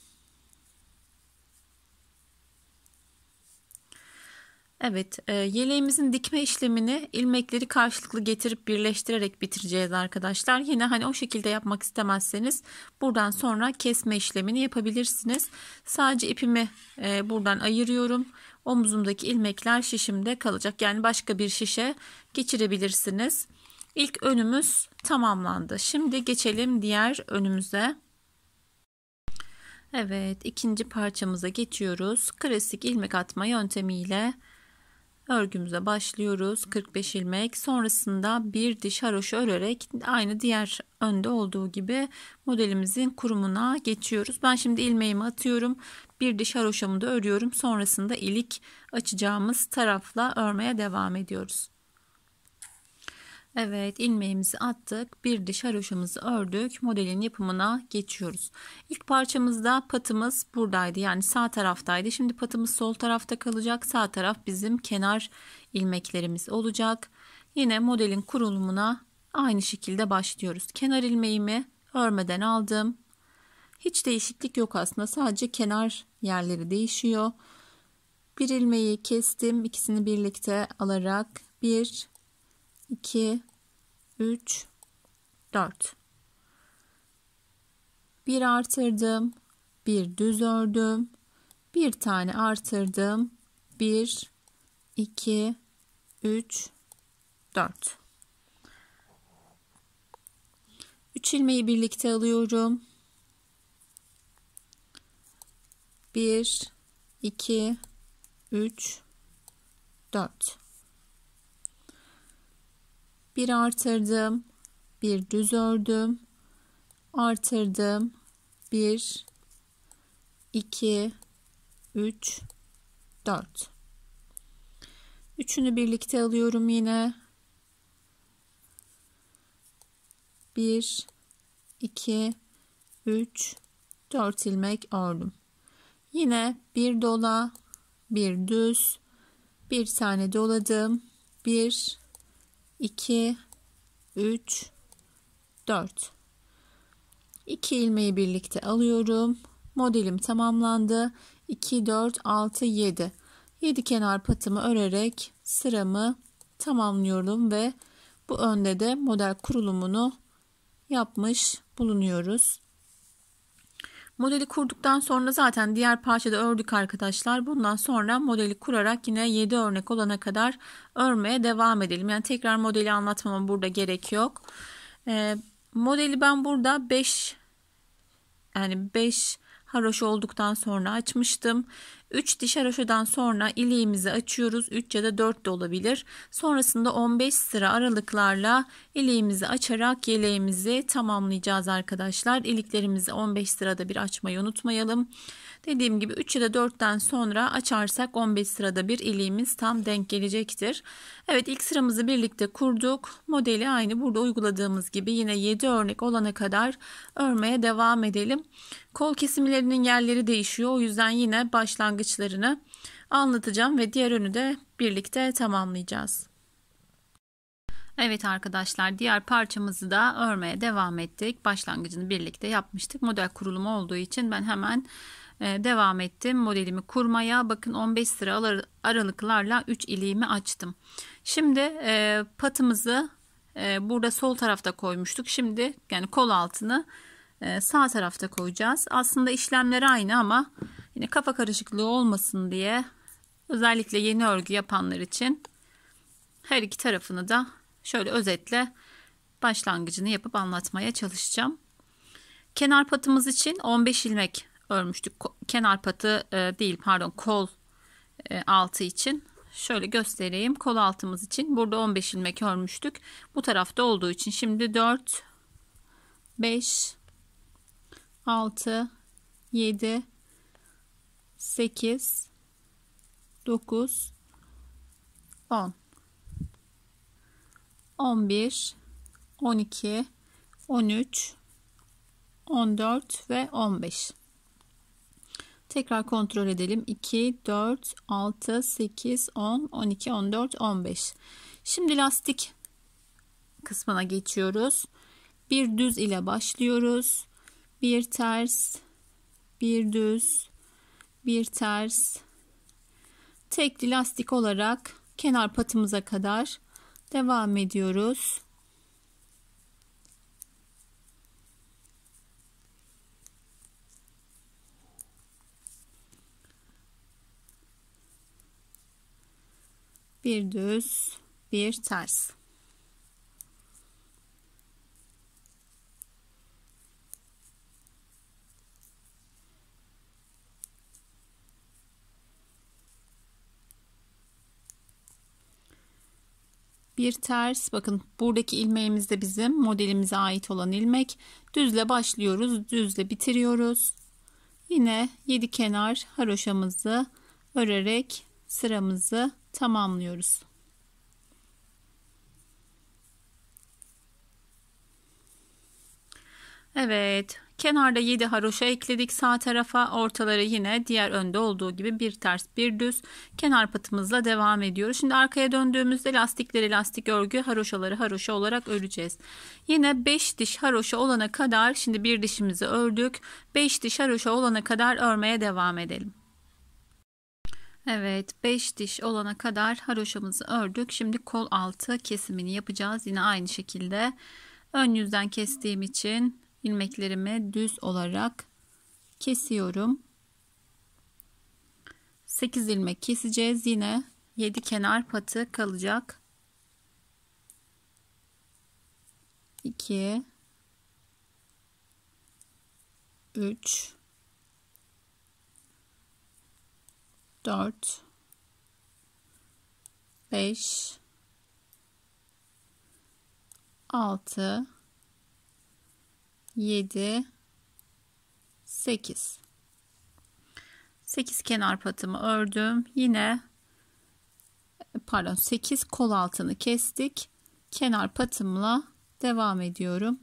Evet, e, yeleğimizin dikme işlemini ilmekleri karşılıklı getirip birleştirerek bitireceğiz arkadaşlar. Yine hani o şekilde yapmak istemezseniz buradan sonra kesme işlemini yapabilirsiniz. Sadece ipimi e, buradan ayırıyorum omuzumdaki ilmekler şişimde kalacak. Yani başka bir şişe geçirebilirsiniz. İlk önümüz tamamlandı. Şimdi geçelim diğer önümüze. Evet ikinci parçamıza geçiyoruz. Klasik ilmek atma yöntemiyle örgümüze başlıyoruz. 45 ilmek sonrasında bir diş haroşa örerek aynı diğer önde olduğu gibi modelimizin kurumuna geçiyoruz. Ben şimdi ilmeğimi atıyorum bir diş haroşamı da örüyorum. Sonrasında ilik açacağımız tarafla örmeye devam ediyoruz. Evet ilmeğimizi attık. Bir diş haroşamızı ördük. Modelin yapımına geçiyoruz. İlk parçamızda patımız buradaydı. Yani sağ taraftaydı. Şimdi patımız sol tarafta kalacak. Sağ taraf bizim kenar ilmeklerimiz olacak. Yine modelin kurulumuna aynı şekilde başlıyoruz. Kenar ilmeğimi örmeden aldım. Hiç değişiklik yok aslında. Sadece kenar yerleri değişiyor. Bir ilmeği kestim. ikisini birlikte alarak 1, 2, 3, 4. Bir artırdım. Bir düz ördüm. Bir tane artırdım. 1, 2, 3, 4. 3 ilmeği birlikte alıyorum. 1, 2, 3, 4. 1 artırdım, bir düz ördüm, artırdım, 1, 2, 3, 4. Üçünü birlikte alıyorum yine. 1, 2, 3, 4 ilmek ördüm. Yine bir dola, bir düz, bir tane doladım. 1 2 3 4 2 ilmeği birlikte alıyorum. Modelim tamamlandı. 2 4 6 7 7 kenar patımı örerek sıramı tamamlıyorum ve bu önde de model kurulumunu yapmış bulunuyoruz. Modeli kurduktan sonra zaten diğer parçada ördük arkadaşlar. Bundan sonra modeli kurarak yine 7 örnek olana kadar örmeye devam edelim. Yani tekrar modeli anlatmama burada gerek yok. E, modeli ben burada 5 yani 5 haroş olduktan sonra açmıştım. 3 diş haroşadan sonra iliğimizi açıyoruz. 3 ya da 4 de olabilir. Sonrasında 15 sıra aralıklarla iliğimizi açarak yeleğimizi tamamlayacağız arkadaşlar. İliklerimizi 15 sırada bir açmayı unutmayalım. Dediğim gibi 3 ya da 4'ten sonra açarsak 15 sırada bir iliğimiz tam denk gelecektir. Evet ilk sıramızı birlikte kurduk. Modeli aynı burada uyguladığımız gibi yine 7 örnek olana kadar örmeye devam edelim. Kol kesimlerinin yerleri değişiyor. O yüzden yine başlangıçlarını anlatacağım ve diğer önü de birlikte tamamlayacağız. Evet arkadaşlar diğer parçamızı da örmeye devam ettik. Başlangıcını birlikte yapmıştık. Model kurulumu olduğu için ben hemen e, devam ettim modelimi kurmaya. Bakın 15 sıra aralıklarla 3 iliğimi açtım. Şimdi e, patımızı e, burada sol tarafta koymuştuk. Şimdi yani kol altını sağ tarafta koyacağız. Aslında işlemleri aynı ama yine kafa karışıklığı olmasın diye özellikle yeni örgü yapanlar için her iki tarafını da şöyle özetle başlangıcını yapıp anlatmaya çalışacağım. Kenar patımız için 15 ilmek örmüştük. Kenar patı e, değil pardon kol e, altı için. Şöyle göstereyim. Kol altımız için burada 15 ilmek örmüştük. Bu tarafta olduğu için şimdi 4 5 6 7 8 9 10 11 12 13 14 ve 15 Tekrar kontrol edelim. 2, 4, 6, 8, 10, 12, 14, 15. Şimdi lastik kısmına geçiyoruz. Bir düz ile başlıyoruz. Bir ters, bir düz, bir ters. Tekli lastik olarak kenar patımıza kadar devam ediyoruz. bir düz bir ters bir ters bakın buradaki ilmeğimiz de bizim modelimize ait olan ilmek düzle başlıyoruz düzle bitiriyoruz yine 7 kenar haroşamızı örerek sıramızı tamamlıyoruz. Evet, kenarda 7 haroşa ekledik sağ tarafa. Ortaları yine diğer önde olduğu gibi bir ters bir düz kenar patımızla devam ediyoruz. Şimdi arkaya döndüğümüzde lastikleri lastik örgü, haroşaları haroşa olarak öreceğiz. Yine 5 diş haroşa olana kadar şimdi bir dişimizi ördük. 5 diş haroşa olana kadar örmeye devam edelim. Evet 5 diş olana kadar haroşamızı ördük. Şimdi kol altı kesimini yapacağız. Yine aynı şekilde ön yüzden kestiğim için ilmeklerimi düz olarak kesiyorum. 8 ilmek keseceğiz. Yine 7 kenar patı kalacak. 2 3 4 5 6 7 8 8 kenar patımı ördüm. Yine e, pardon 8 kol altını kestik. Kenar patımla devam ediyorum.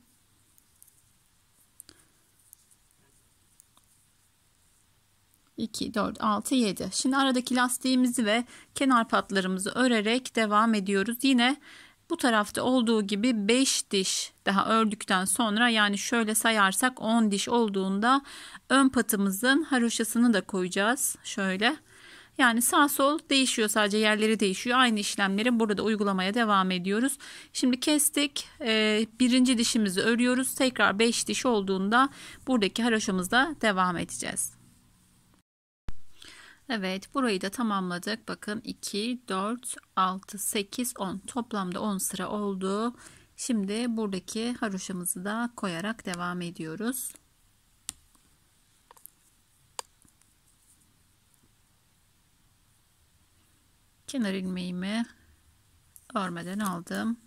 2, 4, 6, 7. Şimdi aradaki lastiğimizi ve kenar patlarımızı örerek devam ediyoruz. Yine bu tarafta olduğu gibi 5 diş daha ördükten sonra yani şöyle sayarsak 10 diş olduğunda ön patımızın haroşasını da koyacağız. Şöyle. Yani sağ sol değişiyor sadece yerleri değişiyor. Aynı işlemleri burada uygulamaya devam ediyoruz. Şimdi kestik. Ee, birinci dişimizi örüyoruz. Tekrar 5 diş olduğunda buradaki haroşamızda devam edeceğiz. Evet burayı da tamamladık. Bakın 2, 4, 6, 8, 10 toplamda 10 sıra oldu. Şimdi buradaki haroşamızı da koyarak devam ediyoruz. Kenar ilmeğimi örmeden aldım.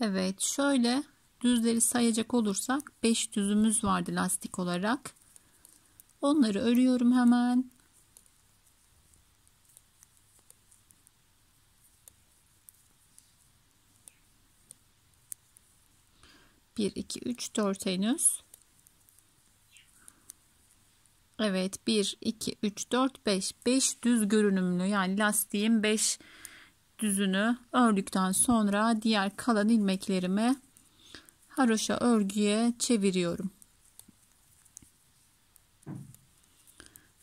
Evet şöyle düzleri sayacak olursak 5 düzümüz vardı lastik olarak. Onları örüyorum hemen. Bir, iki, üç, dört henüz. Evet bir, iki, üç, dört, beş. Beş düz görünümlü yani lastiğin beş düzünü ördükten sonra diğer kalan ilmeklerimi haroşa örgüye çeviriyorum.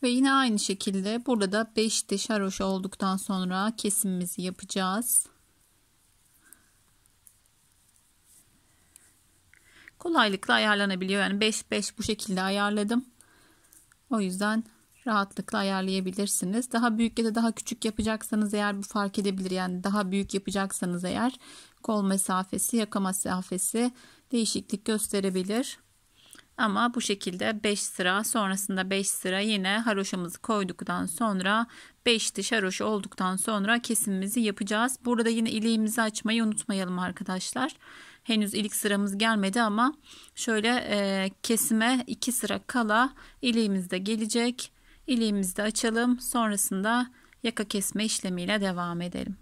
Ve yine aynı şekilde burada da 5 diş haroşa olduktan sonra kesimimizi yapacağız. Kolaylıkla ayarlanabiliyor. Yani 5 5 bu şekilde ayarladım. O yüzden rahatlıkla ayarlayabilirsiniz. Daha büyük ya da daha küçük yapacaksanız eğer bu fark edebilir. Yani daha büyük yapacaksanız eğer kol mesafesi, yaka mesafesi değişiklik gösterebilir. Ama bu şekilde 5 sıra sonrasında 5 sıra yine haroşamızı koyduktan sonra 5 diş haroşa olduktan sonra kesimimizi yapacağız. Burada yine ileğimizi açmayı unutmayalım arkadaşlar. Henüz ilik sıramız gelmedi ama şöyle e, kesime 2 sıra kala ileğimiz de gelecek. İliğimizi de açalım. Sonrasında yaka kesme işlemiyle devam edelim.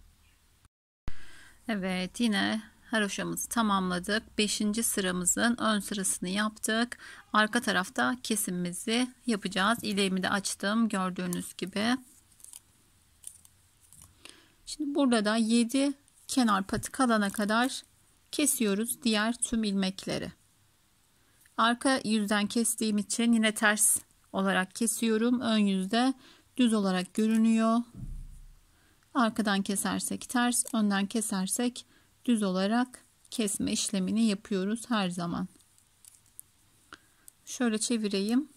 Evet yine haroşamızı tamamladık. 5. sıramızın ön sırasını yaptık. Arka tarafta kesimimizi yapacağız. İleğimi de açtım gördüğünüz gibi. Şimdi burada da 7 kenar patı kalana kadar kesiyoruz diğer tüm ilmekleri. Arka yüzden kestiğim için yine ters olarak kesiyorum. Ön yüzde düz olarak görünüyor. Arkadan kesersek ters, önden kesersek düz olarak kesme işlemini yapıyoruz her zaman. Şöyle çevireyim.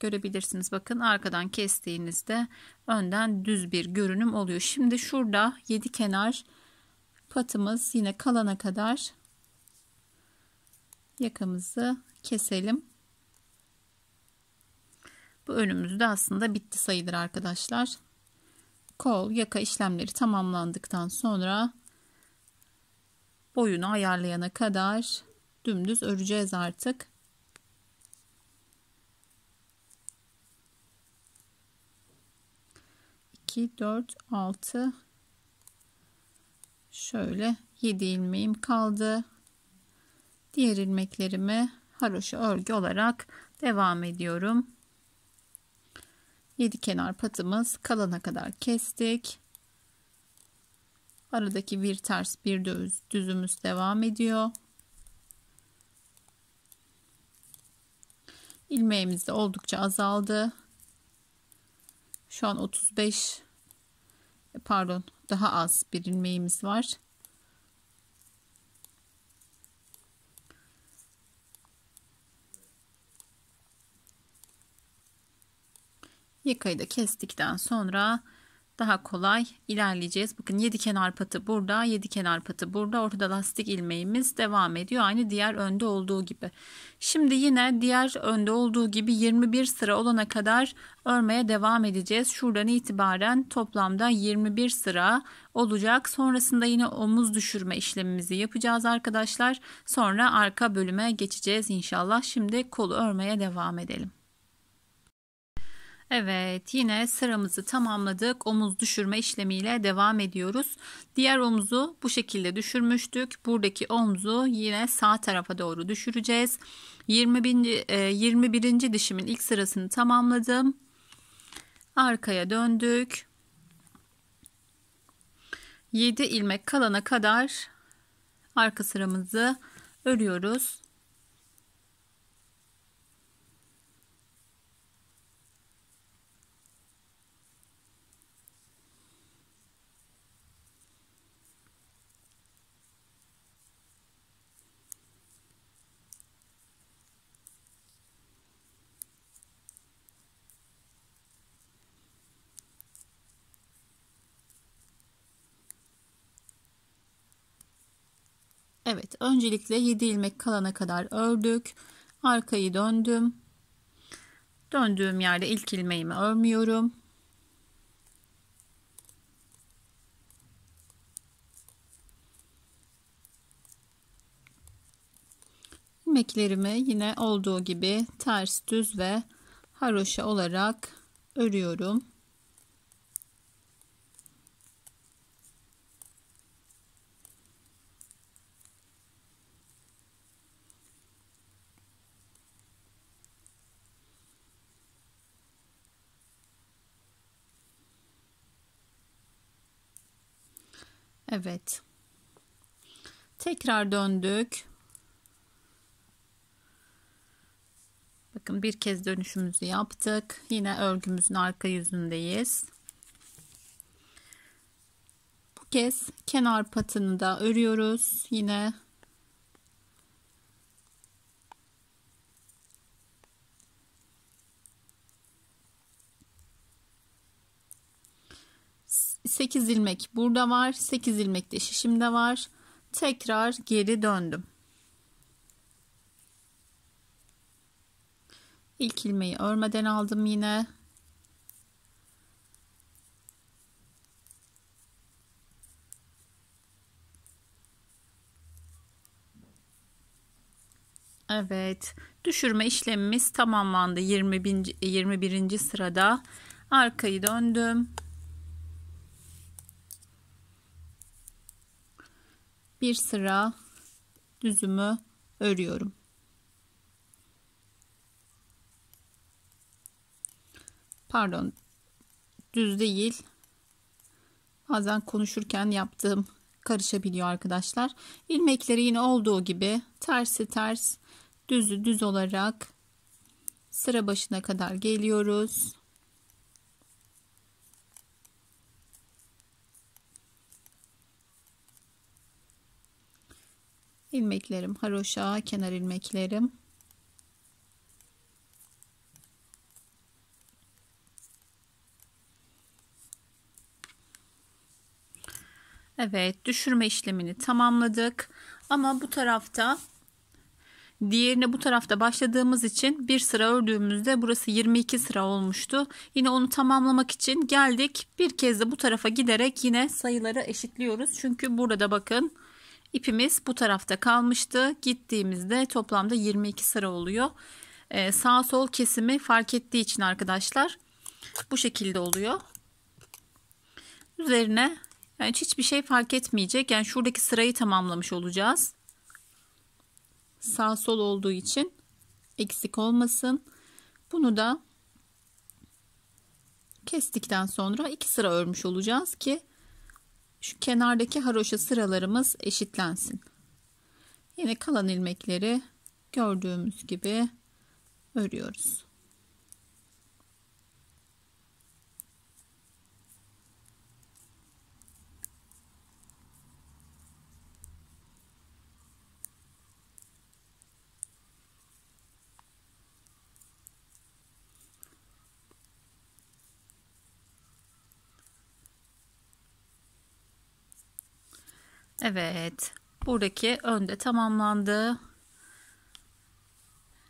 Görebilirsiniz bakın arkadan kestiğinizde önden düz bir görünüm oluyor. Şimdi şurada 7 kenar patımız yine kalana kadar yakamızı keselim. Bu önümüz de aslında bitti sayılır arkadaşlar. Kol, yaka işlemleri tamamlandıktan sonra boyunu ayarlayana kadar dümdüz öreceğiz artık. İki, dört, altı. Şöyle 7 ilmeğim kaldı. Diğer ilmeklerimi haroşa örgü olarak devam ediyorum. 7 kenar patımız kalana kadar kestik. Aradaki bir ters bir düz düzümüz devam ediyor. ilmeğimiz de oldukça azaldı. Şu an 35 pardon daha az bir ilmeğimiz var. Yakayı da kestikten sonra daha kolay ilerleyeceğiz. Bakın 7 kenar patı burada, 7 kenar patı burada. Ortada lastik ilmeğimiz devam ediyor. Aynı diğer önde olduğu gibi. Şimdi yine diğer önde olduğu gibi 21 sıra olana kadar örmeye devam edeceğiz. Şuradan itibaren toplamda 21 sıra olacak. Sonrasında yine omuz düşürme işlemimizi yapacağız arkadaşlar. Sonra arka bölüme geçeceğiz inşallah. Şimdi kolu örmeye devam edelim. Evet yine sıramızı tamamladık. Omuz düşürme işlemiyle devam ediyoruz. Diğer omuzu bu şekilde düşürmüştük. Buradaki omuzu yine sağ tarafa doğru düşüreceğiz. 20 bin, 21. E, dişimin ilk sırasını tamamladım. Arkaya döndük. 7 ilmek kalana kadar arka sıramızı örüyoruz. Evet öncelikle 7 ilmek kalana kadar ördük. Arkayı döndüm. Döndüğüm yerde ilk ilmeğimi örmüyorum. ilmeklerimi yine olduğu gibi ters düz ve haroşa olarak örüyorum. Evet. Tekrar döndük. Bakın bir kez dönüşümüzü yaptık. Yine örgümüzün arka yüzündeyiz. Bu kez kenar patını da örüyoruz. Yine 8 ilmek burada var. 8 ilmek de şişimde var. Tekrar geri döndüm. İlk ilmeği örmeden aldım yine. Evet. Düşürme işlemimiz tamamlandı. 20 21. sırada arkayı döndüm. bir sıra düzümü örüyorum. Pardon. Düz değil. Bazen konuşurken yaptığım karışabiliyor arkadaşlar. İlmekleri yine olduğu gibi tersi ters, düzü düz olarak sıra başına kadar geliyoruz. ilmeklerim haroşa kenar ilmeklerim Evet düşürme işlemini tamamladık ama bu tarafta diğerine bu tarafta başladığımız için bir sıra ördüğümüzde burası 22 sıra olmuştu yine onu tamamlamak için geldik bir kez de bu tarafa giderek yine sayıları eşitliyoruz çünkü burada bakın İpimiz bu tarafta kalmıştı. Gittiğimizde toplamda 22 sıra oluyor. Ee, sağ sol kesimi fark ettiği için arkadaşlar bu şekilde oluyor. Üzerine yani hiçbir şey fark etmeyecek. Yani şuradaki sırayı tamamlamış olacağız. Sağ sol olduğu için eksik olmasın. Bunu da kestikten sonra iki sıra örmüş olacağız ki şu kenardaki haroşa sıralarımız eşitlensin. Yine kalan ilmekleri gördüğümüz gibi örüyoruz. Evet. Buradaki önde tamamlandı.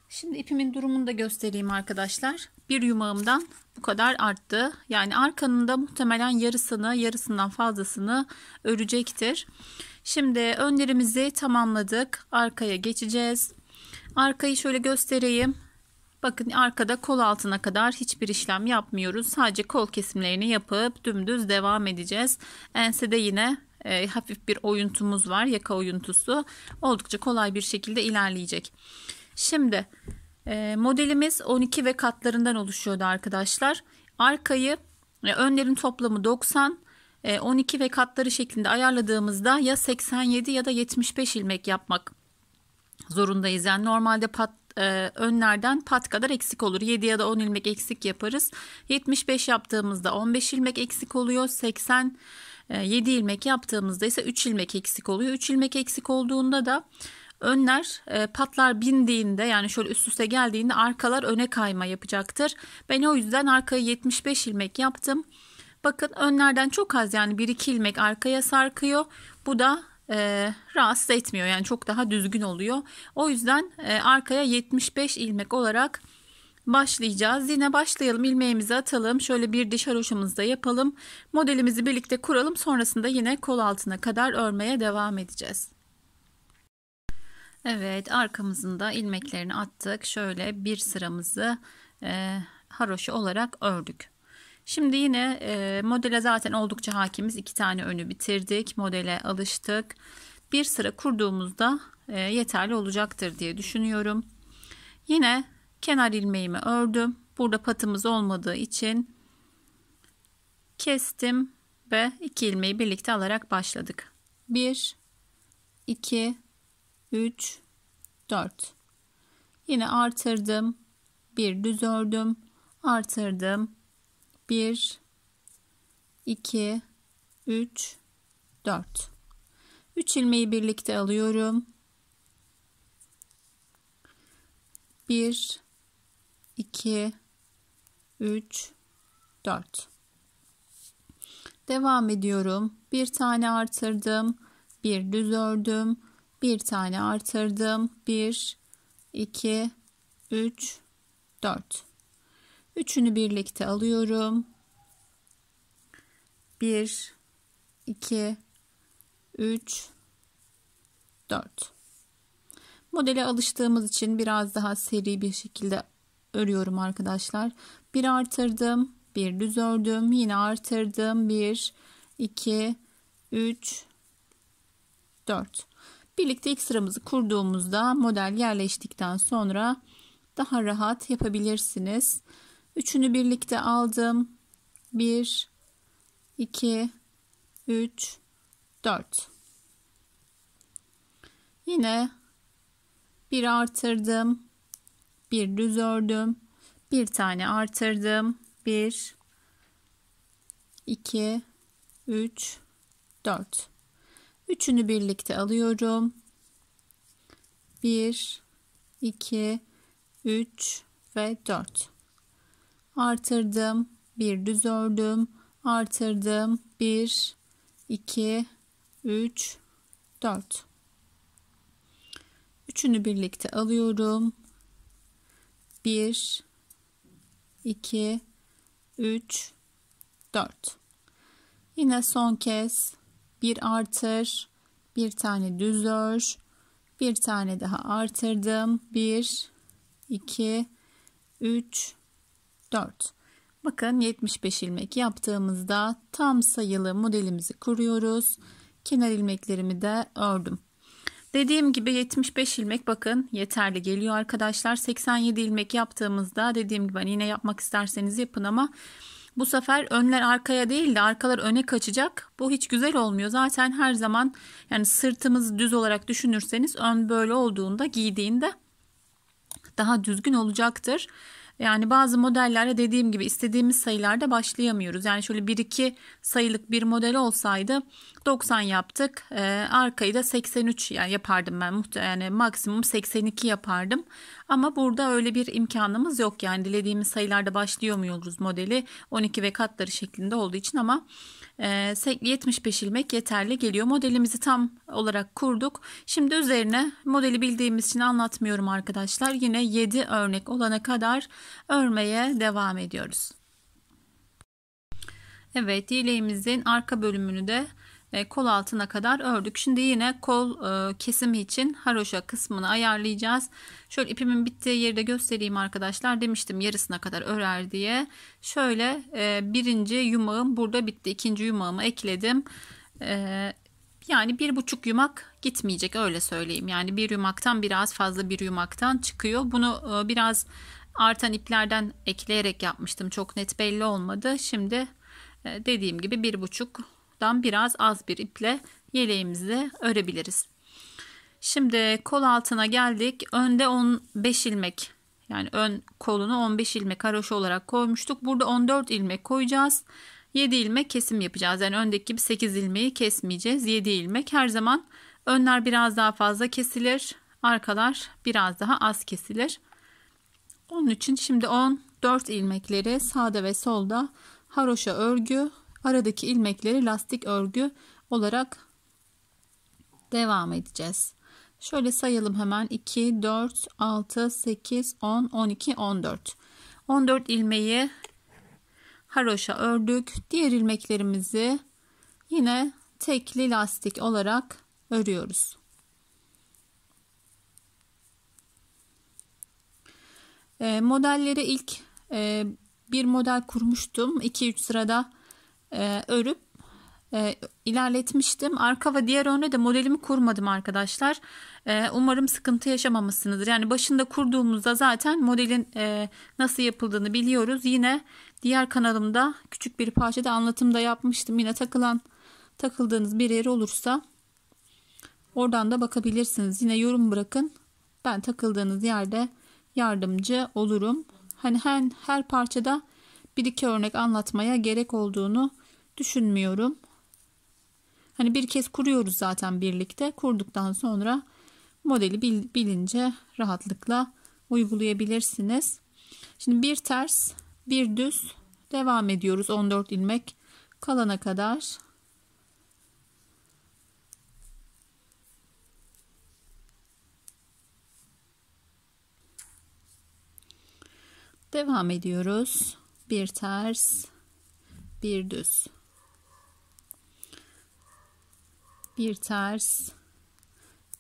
Şimdi ipimin durumunu da göstereyim arkadaşlar. Bir yumağımdan bu kadar arttı. Yani arkanın da muhtemelen yarısını, yarısından fazlasını örecektir. Şimdi önlerimizi tamamladık. Arkaya geçeceğiz. Arkayı şöyle göstereyim. Bakın arkada kol altına kadar hiçbir işlem yapmıyoruz. Sadece kol kesimlerini yapıp dümdüz devam edeceğiz. Ense de yine e, hafif bir oyuntumuz var. Yaka oyuntusu oldukça kolay bir şekilde ilerleyecek. Şimdi e, modelimiz 12 ve katlarından oluşuyordu arkadaşlar. Arkayı e, önlerin toplamı 90, 12 ve katları şeklinde ayarladığımızda ya 87 ya da 75 ilmek yapmak zorundayız. Yani normalde pat, e, önlerden pat kadar eksik olur. 7 ya da 10 ilmek eksik yaparız. 75 yaptığımızda 15 ilmek eksik oluyor. 80 7 ee, ilmek yaptığımızda ise 3 ilmek eksik oluyor. 3 ilmek eksik olduğunda da önler e, patlar bindiğinde yani şöyle üst üste geldiğinde arkalar öne kayma yapacaktır. Ben o yüzden arkaya 75 ilmek yaptım. Bakın önlerden çok az yani 1-2 ilmek arkaya sarkıyor. Bu da e, rahatsız etmiyor yani çok daha düzgün oluyor. O yüzden e, arkaya 75 ilmek olarak başlayacağız. Yine başlayalım ilmeğimizi atalım. Şöyle bir diş haroşamızı da yapalım. Modelimizi birlikte kuralım. Sonrasında yine kol altına kadar örmeye devam edeceğiz. Evet arkamızın da ilmeklerini attık. Şöyle bir sıramızı e, haroşa olarak ördük. Şimdi yine e, modele zaten oldukça hakimiz. iki tane önü bitirdik. Modele alıştık. Bir sıra kurduğumuzda e, yeterli olacaktır diye düşünüyorum. Yine kenar ilmeğimi ördüm. Burada patımız olmadığı için kestim ve iki ilmeği birlikte alarak başladık. 1 2 3 4 Yine artırdım. Bir düz ördüm. Artırdım. 1 2 3 4 3 ilmeği birlikte alıyorum. 1 2 3 4 Devam ediyorum. Bir tane artırdım. Bir düz ördüm. Bir tane artırdım. 1 2 3 4 Üçünü birlikte alıyorum. 1 2 3 4 Modele alıştığımız için biraz daha seri bir şekilde örüyorum arkadaşlar. Bir artırdım, bir düz ördüm, yine artırdım. 1 2 3 4. Birlikte ilk sıramızı kurduğumuzda model yerleştikten sonra daha rahat yapabilirsiniz. Üçünü birlikte aldım. 1 2 3 4. Yine bir artırdım, bir düz ördüm. Bir tane artırdım. 1 2 3 4 Üçünü birlikte alıyorum. 1 2 3 ve 4 artırdım. Bir düz ördüm. Artırdım. 1 2 3 4 Üçünü birlikte alıyorum. 1 2 3 4 yine son kez bir artır bir tane düz ör bir tane daha artırdım 1 2 3 4 bakın 75 ilmek yaptığımızda tam sayılı modelimizi kuruyoruz kenar ilmeklerimi de ördüm Dediğim gibi 75 ilmek bakın yeterli geliyor arkadaşlar. 87 ilmek yaptığımızda dediğim gibi hani yine yapmak isterseniz yapın ama bu sefer önler arkaya değil de arkalar öne kaçacak. Bu hiç güzel olmuyor. Zaten her zaman yani sırtımız düz olarak düşünürseniz ön böyle olduğunda giydiğinde daha düzgün olacaktır. Yani bazı modellere dediğim gibi istediğimiz sayılarda başlayamıyoruz. Yani şöyle 1-2 sayılık bir model olsaydı 90 yaptık. E, arkayı da 83 yani yapardım ben. Yani maksimum 82 yapardım. Ama burada öyle bir imkanımız yok. Yani dilediğimiz sayılarda başlıyor muyuz modeli 12 ve katları şeklinde olduğu için ama 75 ee, ilmek yeterli geliyor. Modelimizi tam olarak kurduk. Şimdi üzerine modeli bildiğimiz için anlatmıyorum arkadaşlar. Yine 7 örnek olana kadar örmeye devam ediyoruz. Evet yeleğimizin arka bölümünü de e, kol altına kadar ördük. Şimdi yine kol e, kesimi için haroşa kısmını ayarlayacağız. Şöyle ipimin bittiği yeri de göstereyim arkadaşlar. Demiştim yarısına kadar örer diye. Şöyle e, birinci yumağım burada bitti. İkinci yumağımı ekledim. Yani bir buçuk yumak gitmeyecek öyle söyleyeyim. Yani bir yumaktan biraz fazla bir yumaktan çıkıyor. Bunu biraz artan iplerden ekleyerek yapmıştım. Çok net belli olmadı. Şimdi dediğim gibi bir buçuk uçtan biraz az bir iple yeleğimizi örebiliriz. Şimdi kol altına geldik. Önde 15 ilmek yani ön kolunu 15 ilmek haroşa olarak koymuştuk. Burada 14 ilmek koyacağız. 7 ilmek kesim yapacağız. Yani öndeki gibi 8 ilmeği kesmeyeceğiz. 7 ilmek her zaman önler biraz daha fazla kesilir. Arkalar biraz daha az kesilir. Onun için şimdi 14 ilmekleri sağda ve solda haroşa örgü aradaki ilmekleri lastik örgü olarak devam edeceğiz. Şöyle sayalım hemen 2, 4, 6, 8, 10, 12, 14. 14 ilmeği haroşa ördük. Diğer ilmeklerimizi yine tekli lastik olarak örüyoruz. E, modellere ilk e, bir model kurmuştum. 2-3 sırada e, örüp e, ilerletmiştim. Arka ve diğer öne de modelimi kurmadım arkadaşlar. E, umarım sıkıntı yaşamamışsınızdır. Yani başında kurduğumuzda zaten modelin e, nasıl yapıldığını biliyoruz. Yine diğer kanalımda küçük bir parçada anlatımda yapmıştım. Yine takılan takıldığınız bir yer olursa oradan da bakabilirsiniz. Yine yorum bırakın. Ben takıldığınız yerde yardımcı olurum. Hani her, her parçada bir iki örnek anlatmaya gerek olduğunu düşünmüyorum. Hani bir kez kuruyoruz zaten birlikte. Kurduktan sonra modeli bilince rahatlıkla uygulayabilirsiniz. Şimdi bir ters, bir düz devam ediyoruz 14 ilmek kalana kadar. Devam ediyoruz. Bir ters, bir düz. bir ters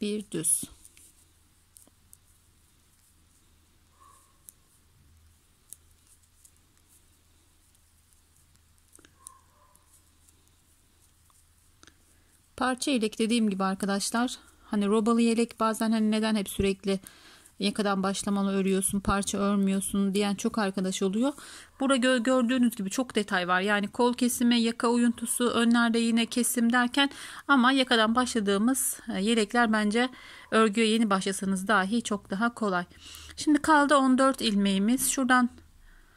bir düz parça yelek dediğim gibi arkadaşlar hani robalı yelek bazen hani neden hep sürekli yakadan başlamalı örüyorsun parça örmüyorsun diyen çok arkadaş oluyor. Burada gördüğünüz gibi çok detay var. Yani kol kesimi, yaka uyuntusu, önlerde yine kesim derken ama yakadan başladığımız e, yelekler bence örgüye yeni başlasanız dahi çok daha kolay. Şimdi kaldı 14 ilmeğimiz. Şuradan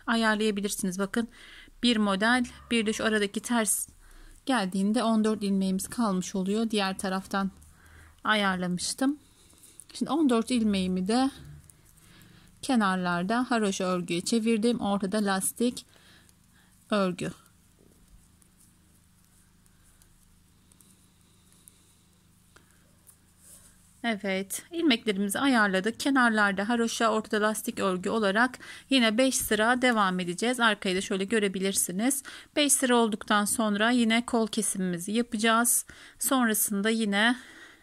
ayarlayabilirsiniz. Bakın bir model bir de şu aradaki ters geldiğinde 14 ilmeğimiz kalmış oluyor. Diğer taraftan ayarlamıştım. Şimdi 14 ilmeğimi de kenarlarda haroşa örgüye çevirdim. Ortada lastik örgü. Evet ilmeklerimizi ayarladık. Kenarlarda haroşa ortada lastik örgü olarak yine 5 sıra devam edeceğiz. Arkayı da şöyle görebilirsiniz. 5 sıra olduktan sonra yine kol kesimimizi yapacağız. Sonrasında yine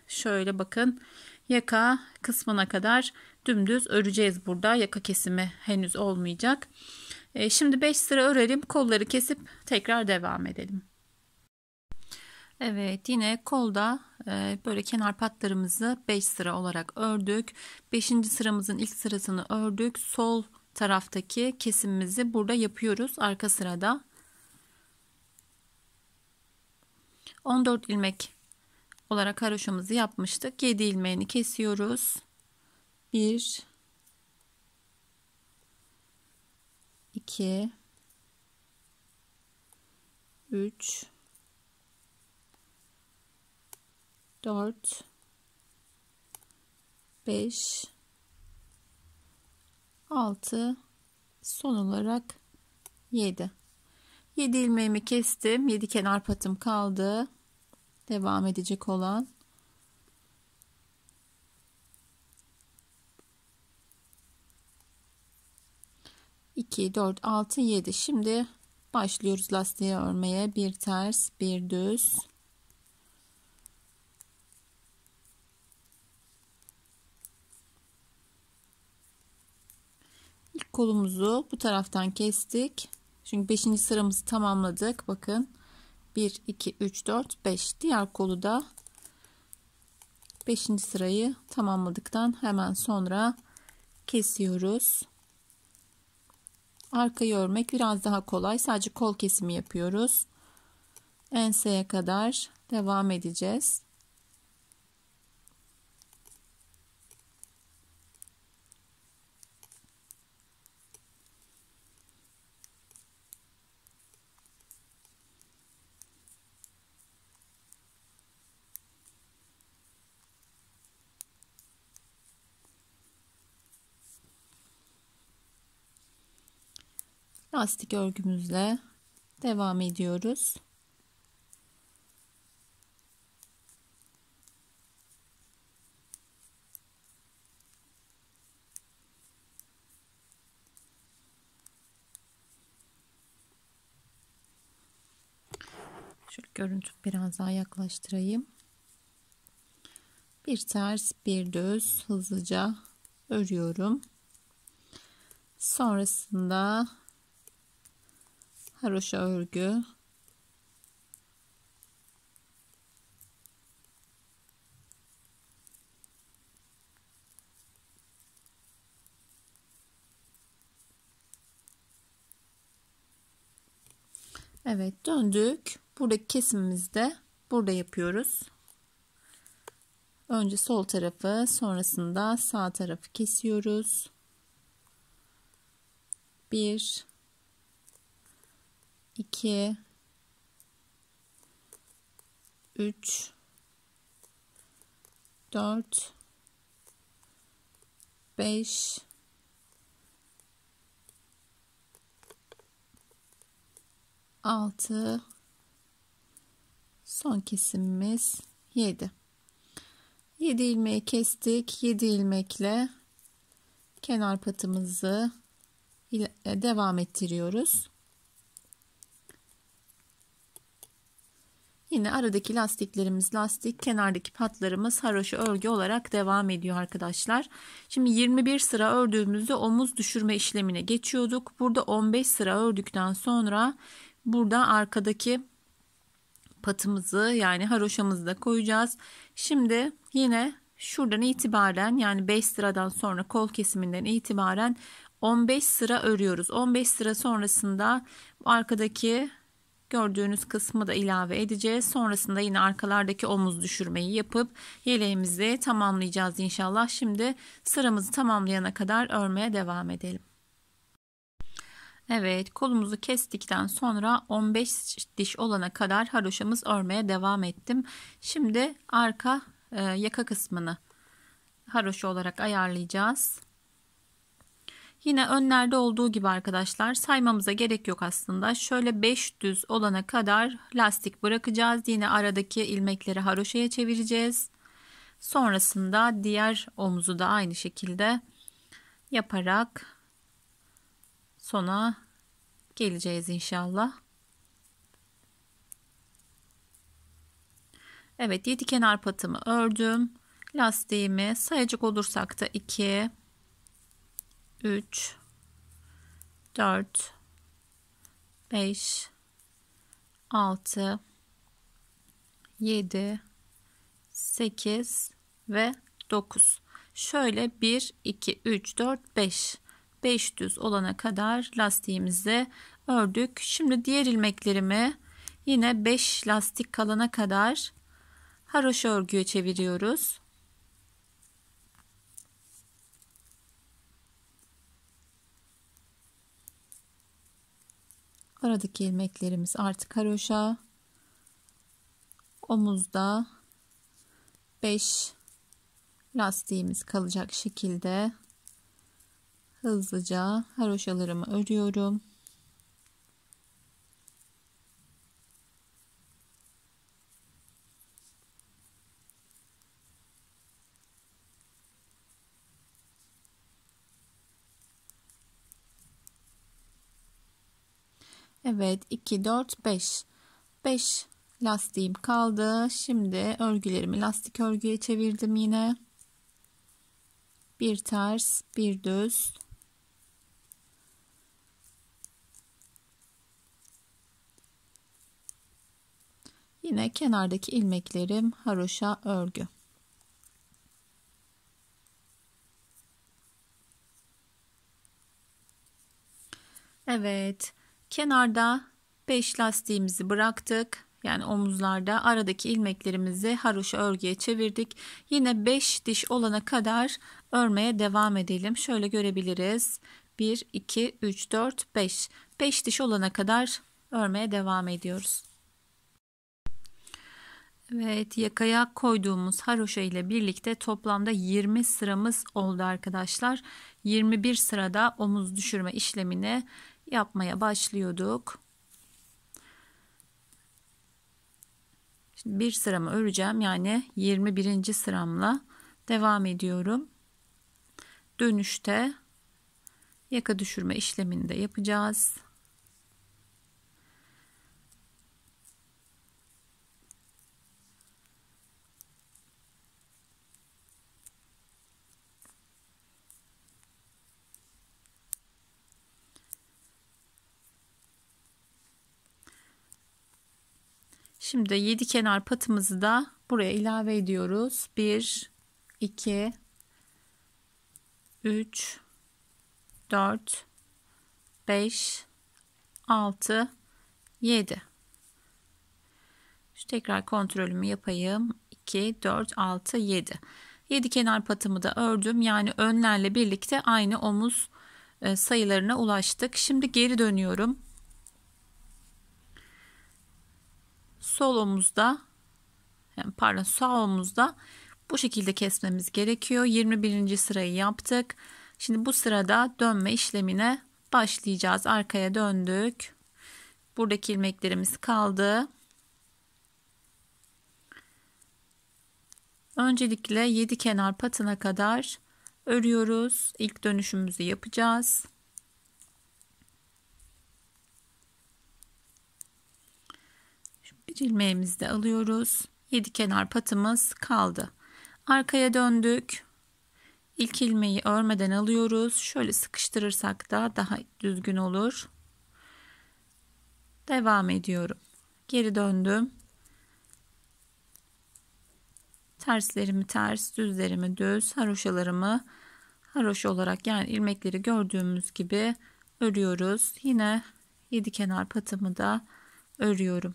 şöyle bakın yaka kısmına kadar dümdüz öreceğiz burada. Yaka kesimi henüz olmayacak. E, şimdi 5 sıra örelim. Kolları kesip tekrar devam edelim. Evet yine kolda e, böyle kenar patlarımızı 5 sıra olarak ördük. 5. sıramızın ilk sırasını ördük. Sol taraftaki kesimimizi burada yapıyoruz arka sırada. 14 ilmek olarak haroşamızı yapmıştık. 7 ilmeğini kesiyoruz. 1 2 3 4 5 6 son olarak 7 7 ilmeğimi kestim 7 kenar patım kaldı devam edecek olan iki dört altı yedi şimdi başlıyoruz lastiği örmeye bir ters bir düz ilk kolumuzu bu taraftan kestik çünkü beşinci sıramızı tamamladık bakın 1 2 3 4 5 diğer kolu da 5. sırayı tamamladıktan hemen sonra kesiyoruz arkayı örmek biraz daha kolay sadece kol kesimi yapıyoruz enseye kadar devam edeceğiz lastik örgümüzle devam ediyoruz. Şöyle görüntü biraz daha yaklaştırayım. Bir ters bir düz hızlıca örüyorum. Sonrasında haroşa örgü Evet döndük buradaki kesimimizde burada yapıyoruz önce sol tarafı sonrasında sağ tarafı kesiyoruz 1 2 3 4 5 6 son kesimimiz 7 7 ilmeği kestik 7 ilmekle kenar patımızı e, devam ettiriyoruz Yine aradaki lastiklerimiz lastik, kenardaki patlarımız haroşa örgü olarak devam ediyor arkadaşlar. Şimdi 21 sıra ördüğümüzde omuz düşürme işlemine geçiyorduk. Burada 15 sıra ördükten sonra burada arkadaki patımızı yani haroşamızı da koyacağız. Şimdi yine şuradan itibaren yani 5 sıradan sonra kol kesiminden itibaren 15 sıra örüyoruz. 15 sıra sonrasında arkadaki Gördüğünüz kısmı da ilave edeceğiz. Sonrasında yine arkalardaki omuz düşürmeyi yapıp yeleğimizi tamamlayacağız inşallah. Şimdi sıramızı tamamlayana kadar örmeye devam edelim. Evet kolumuzu kestikten sonra 15 diş olana kadar haroşamız örmeye devam ettim. Şimdi arka e, yaka kısmını haroşa olarak ayarlayacağız. Yine önlerde olduğu gibi arkadaşlar saymamıza gerek yok aslında. Şöyle 5 düz olana kadar lastik bırakacağız. Yine aradaki ilmekleri haroşaya çevireceğiz. Sonrasında diğer omuzu da aynı şekilde yaparak sona geleceğiz inşallah. Evet 7 kenar patımı ördüm. Lastiğimi sayacak olursak da 2 3 4 5 6 7 8 ve 9. Şöyle 1 2 3 4 5 5 düz olana kadar lastiğimizi ördük. Şimdi diğer ilmeklerimi yine 5 lastik kalana kadar haroşa örgüye çeviriyoruz. Aradaki ilmeklerimiz artık haroşa. Omuzda 5 lastiğimiz kalacak şekilde hızlıca haroşalarımı örüyorum. Evet 2 4 5 5 lastiğim kaldı. Şimdi örgülerimi lastik örgüye çevirdim yine. Bir ters, bir düz. Yine kenardaki ilmeklerim haroşa örgü. Evet. Kenarda 5 lastiğimizi bıraktık. Yani omuzlarda aradaki ilmeklerimizi haroşa örgüye çevirdik. Yine 5 diş olana kadar örmeye devam edelim. Şöyle görebiliriz. 1, 2, 3, 4, 5. 5 diş olana kadar örmeye devam ediyoruz. Evet yakaya koyduğumuz haroşa ile birlikte toplamda 20 sıramız oldu arkadaşlar. 21 sırada omuz düşürme işlemini yapmaya başlıyorduk. Şimdi bir sıramı öreceğim. Yani 21. sıramla devam ediyorum. Dönüşte yaka düşürme işlemini de yapacağız. Şimdi 7 kenar patımızı da buraya ilave ediyoruz. 1, 2, 3, 4, 5, 6, 7. Şu tekrar kontrolümü yapayım. 2, 4, 6, 7. 7 kenar patımı da ördüm. Yani önlerle birlikte aynı omuz e, sayılarına ulaştık. Şimdi geri dönüyorum. Solumuzda, yani pardon sağımızda bu şekilde kesmemiz gerekiyor. 21. sırayı yaptık. Şimdi bu sırada dönme işlemine başlayacağız. Arkaya döndük. Buradaki ilmeklerimiz kaldı. Öncelikle 7 kenar patına kadar örüyoruz. İlk dönüşümüzü yapacağız. Bir ilmeğimizi de alıyoruz. 7 kenar patımız kaldı. Arkaya döndük. İlk ilmeği örmeden alıyoruz. Şöyle sıkıştırırsak da daha düzgün olur. Devam ediyorum. Geri döndüm. Terslerimi ters, düzlerimi düz, haroşalarımı haroş olarak yani ilmekleri gördüğümüz gibi örüyoruz. Yine 7 kenar patımı da örüyorum.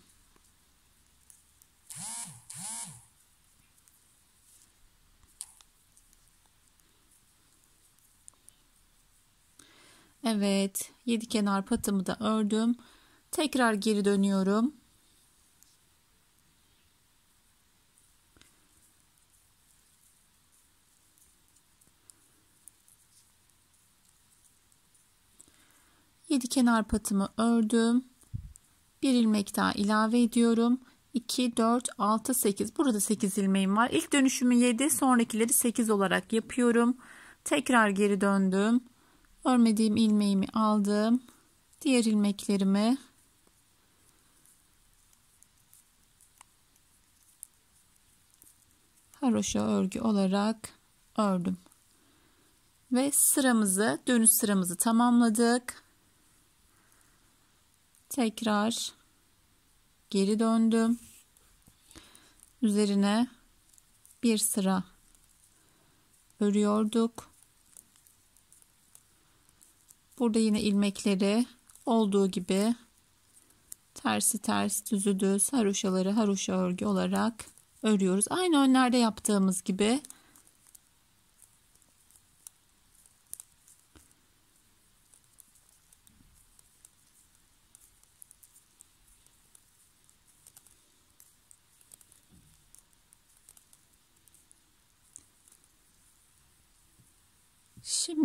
Evet, 7 kenar patımı da ördüm. Tekrar geri dönüyorum. Yedi kenar patımı ördüm. Bir ilmek daha ilave ediyorum. 2, 4, 6, 8. Burada 8 ilmeğim var. İlk dönüşümü 7, sonrakileri 8 olarak yapıyorum. Tekrar geri döndüm. Örmediğim ilmeğimi aldım. Diğer ilmeklerimi haroşa örgü olarak ördüm. Ve sıramızı, dönüş sıramızı tamamladık. Tekrar geri döndüm. Üzerine bir sıra örüyorduk. Burada yine ilmekleri olduğu gibi tersi ters düzü düz haroşaları haroşa örgü olarak örüyoruz. Aynı önlerde yaptığımız gibi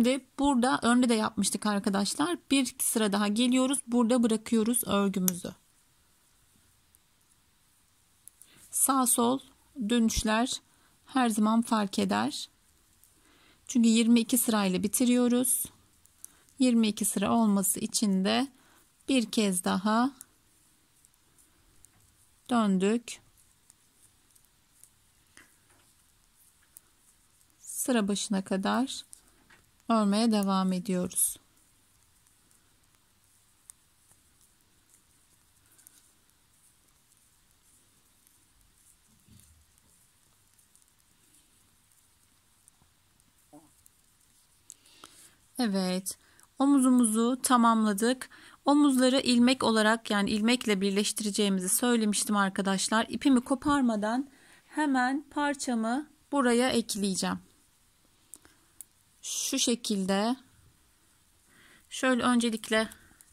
Şimdi burada önde de yapmıştık arkadaşlar. Bir sıra daha geliyoruz. Burada bırakıyoruz örgümüzü. Sağ sol dönüşler her zaman fark eder. Çünkü 22 sırayla bitiriyoruz. 22 sıra olması için de bir kez daha döndük. Sıra başına kadar örmeye devam ediyoruz. Evet. Omuzumuzu tamamladık. Omuzları ilmek olarak yani ilmekle birleştireceğimizi söylemiştim arkadaşlar. İpimi koparmadan hemen parçamı buraya ekleyeceğim şu şekilde şöyle öncelikle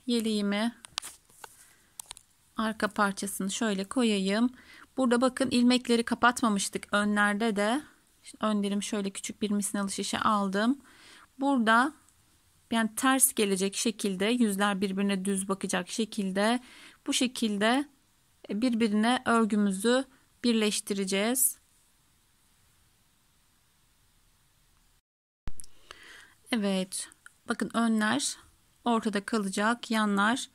yeleğimi arka parçasını şöyle koyayım. Burada bakın ilmekleri kapatmamıştık önlerde de. Şimdi önlerim şöyle küçük bir misinalı şişe aldım. Burada yani ters gelecek şekilde yüzler birbirine düz bakacak şekilde bu şekilde birbirine örgümüzü birleştireceğiz. Evet. Bakın önler ortada kalacak. Yanlar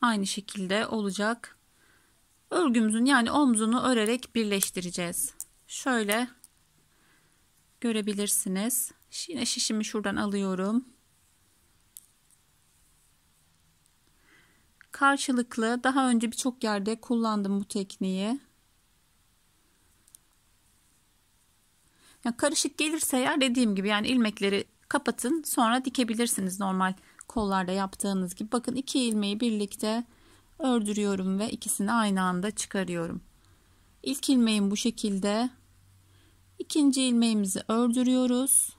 aynı şekilde olacak. Örgümüzün yani omzunu örerek birleştireceğiz. Şöyle görebilirsiniz. Yine şişimi şuradan alıyorum. Karşılıklı daha önce birçok yerde kullandım bu tekniği. Yani karışık gelirse eğer dediğim gibi yani ilmekleri kapatın sonra dikebilirsiniz normal kollarda yaptığınız gibi. Bakın iki ilmeği birlikte ördürüyorum ve ikisini aynı anda çıkarıyorum. İlk ilmeğim bu şekilde. ikinci ilmeğimizi ördürüyoruz.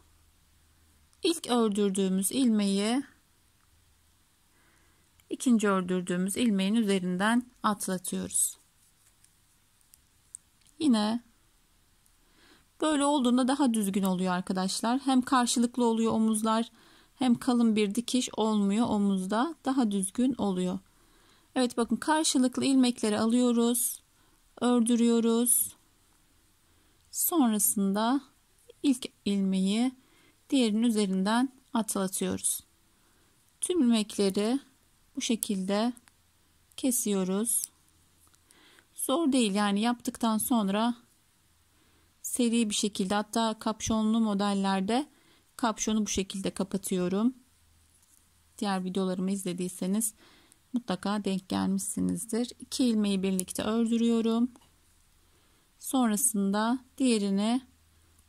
İlk ördürdüğümüz ilmeği ikinci ördürdüğümüz ilmeğin üzerinden atlatıyoruz. Yine Böyle olduğunda daha düzgün oluyor arkadaşlar. Hem karşılıklı oluyor omuzlar hem kalın bir dikiş olmuyor omuzda. Daha düzgün oluyor. Evet bakın karşılıklı ilmekleri alıyoruz. Ördürüyoruz. Sonrasında ilk ilmeği diğerinin üzerinden atlatıyoruz. Tüm ilmekleri bu şekilde kesiyoruz. Zor değil yani yaptıktan sonra seri bir şekilde hatta kapşonlu modellerde kapşonu bu şekilde kapatıyorum. Diğer videolarımı izlediyseniz mutlaka denk gelmişsinizdir. İki ilmeği birlikte ördürüyorum. Sonrasında diğerini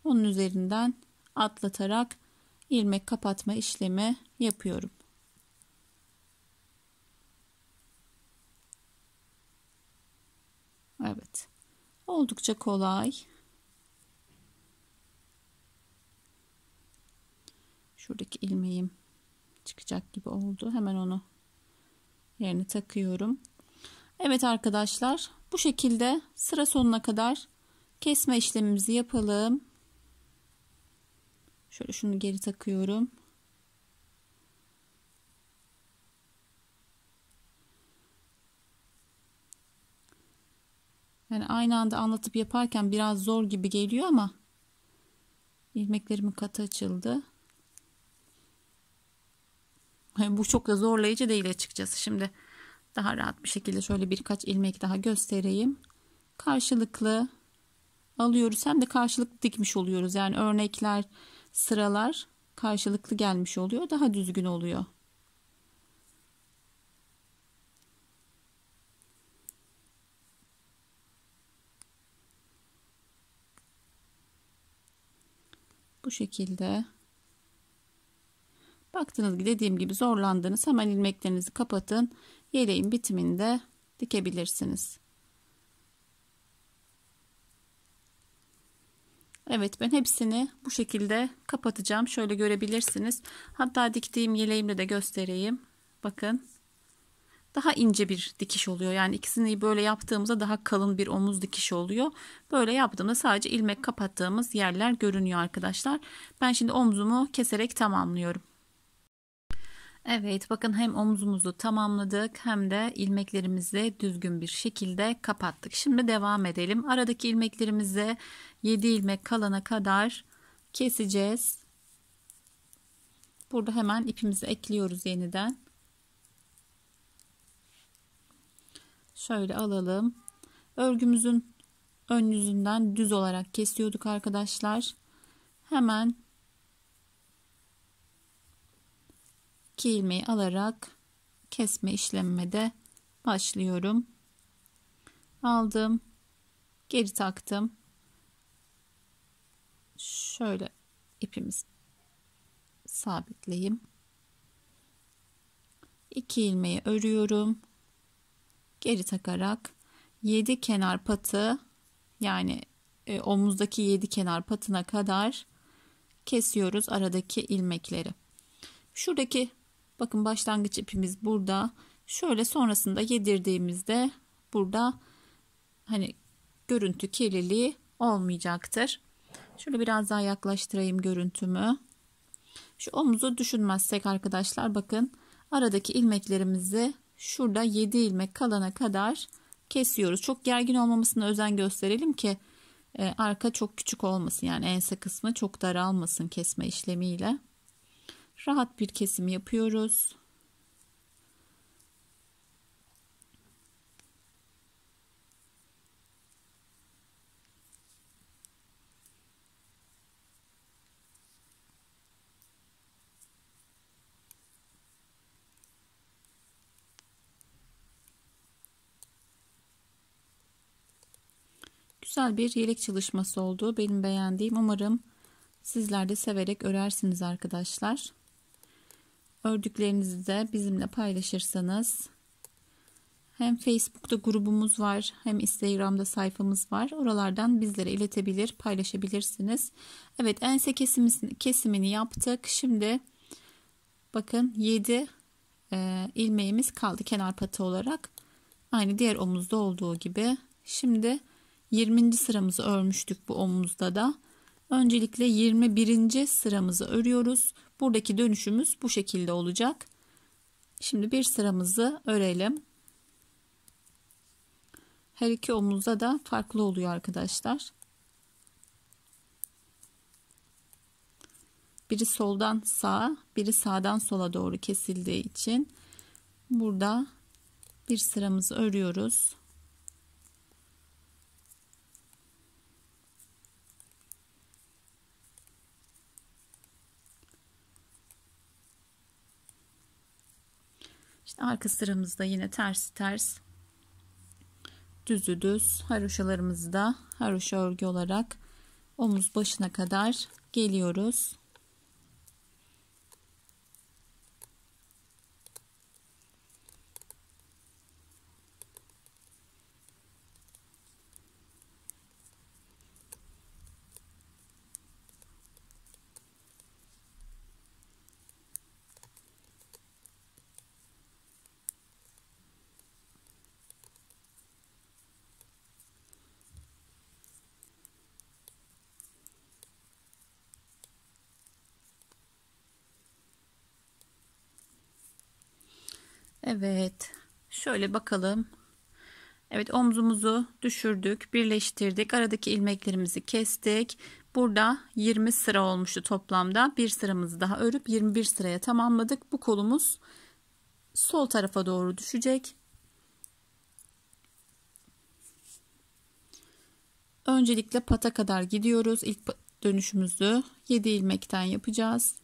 onun üzerinden atlatarak ilmek kapatma işlemi yapıyorum. Evet. Oldukça kolay. şuradaki ilmeğim çıkacak gibi oldu. Hemen onu yerine takıyorum. Evet arkadaşlar bu şekilde sıra sonuna kadar kesme işlemimizi yapalım. Şöyle şunu geri takıyorum. Yani aynı anda anlatıp yaparken biraz zor gibi geliyor ama ilmeklerimin katı açıldı. Hani bu çok da zorlayıcı değil açıkçası. Şimdi daha rahat bir şekilde şöyle birkaç ilmek daha göstereyim. Karşılıklı alıyoruz. Hem de karşılıklı dikmiş oluyoruz. Yani örnekler, sıralar karşılıklı gelmiş oluyor. Daha düzgün oluyor. Bu şekilde Baktınız ki dediğim gibi zorlandınız. Hemen ilmeklerinizi kapatın. Yeleğin bitiminde dikebilirsiniz. Evet ben hepsini bu şekilde kapatacağım. Şöyle görebilirsiniz. Hatta diktiğim yeleğimle de göstereyim. Bakın. Daha ince bir dikiş oluyor. Yani ikisini böyle yaptığımızda daha kalın bir omuz dikişi oluyor. Böyle yaptığımda sadece ilmek kapattığımız yerler görünüyor arkadaşlar. Ben şimdi omzumu keserek tamamlıyorum. Evet, bakın hem omzumuzu tamamladık hem de ilmeklerimizi düzgün bir şekilde kapattık. Şimdi devam edelim. Aradaki ilmeklerimizi 7 ilmek kalana kadar keseceğiz. Burada hemen ipimizi ekliyoruz yeniden. Şöyle alalım. Örgümüzün ön yüzünden düz olarak kesiyorduk arkadaşlar. Hemen 2 ilmeği alarak kesme işlemime de başlıyorum. Aldım. Geri taktım. Şöyle ipimiz sabitleyeyim. 2 ilmeği örüyorum. Geri takarak 7 kenar patı yani e, omuzdaki 7 kenar patına kadar kesiyoruz aradaki ilmekleri. Şuradaki Bakın başlangıç ipimiz burada. Şöyle sonrasında yedirdiğimizde burada hani görüntü kirliliği olmayacaktır. Şöyle biraz daha yaklaştırayım görüntümü. Şu omuzu düşünmezsek arkadaşlar bakın aradaki ilmeklerimizi şurada 7 ilmek kalana kadar kesiyoruz. Çok gergin olmamasına özen gösterelim ki e, arka çok küçük olmasın yani ense kısmı çok daralmasın kesme işlemiyle rahat bir kesim yapıyoruz. güzel bir yelek çalışması oldu. Benim beğendiğim. Umarım sizler de severek örersiniz arkadaşlar. Ördüklerinizi de bizimle paylaşırsanız hem Facebook'ta grubumuz var hem Instagram'da sayfamız var. Oralardan bizlere iletebilir, paylaşabilirsiniz. Evet ense kesimini, kesimini yaptık. Şimdi bakın 7 e, ilmeğimiz kaldı kenar patı olarak. Aynı diğer omuzda olduğu gibi. Şimdi 20. sıramızı örmüştük bu omuzda da. Öncelikle 21. sıramızı örüyoruz. Buradaki dönüşümüz bu şekilde olacak. Şimdi bir sıramızı örelim. Her iki omuzda da farklı oluyor arkadaşlar. Biri soldan sağa, biri sağdan sola doğru kesildiği için burada bir sıramızı örüyoruz. İşte arka sıramızda yine tersi ters düzü düz haroşalarımızı da haroşa örgü olarak omuz başına kadar geliyoruz. Evet. Şöyle bakalım. Evet omzumuzu düşürdük, birleştirdik. Aradaki ilmeklerimizi kestik. Burada 20 sıra olmuştu toplamda. Bir sıramızı daha örüp 21 sıraya tamamladık. Bu kolumuz sol tarafa doğru düşecek. Öncelikle pata kadar gidiyoruz. İlk dönüşümüzü 7 ilmekten yapacağız.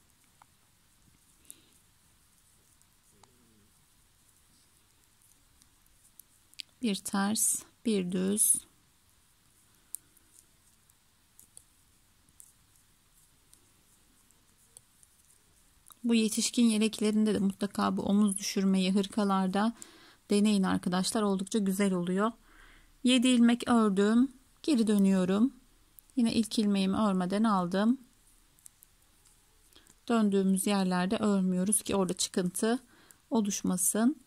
bir ters bir düz bu yetişkin yeleklerinde de mutlaka bu omuz düşürmeyi hırkalarda deneyin arkadaşlar oldukça güzel oluyor 7 ilmek ördüm geri dönüyorum yine ilk ilmeğimi örmeden aldım döndüğümüz yerlerde örmüyoruz ki orada çıkıntı oluşmasın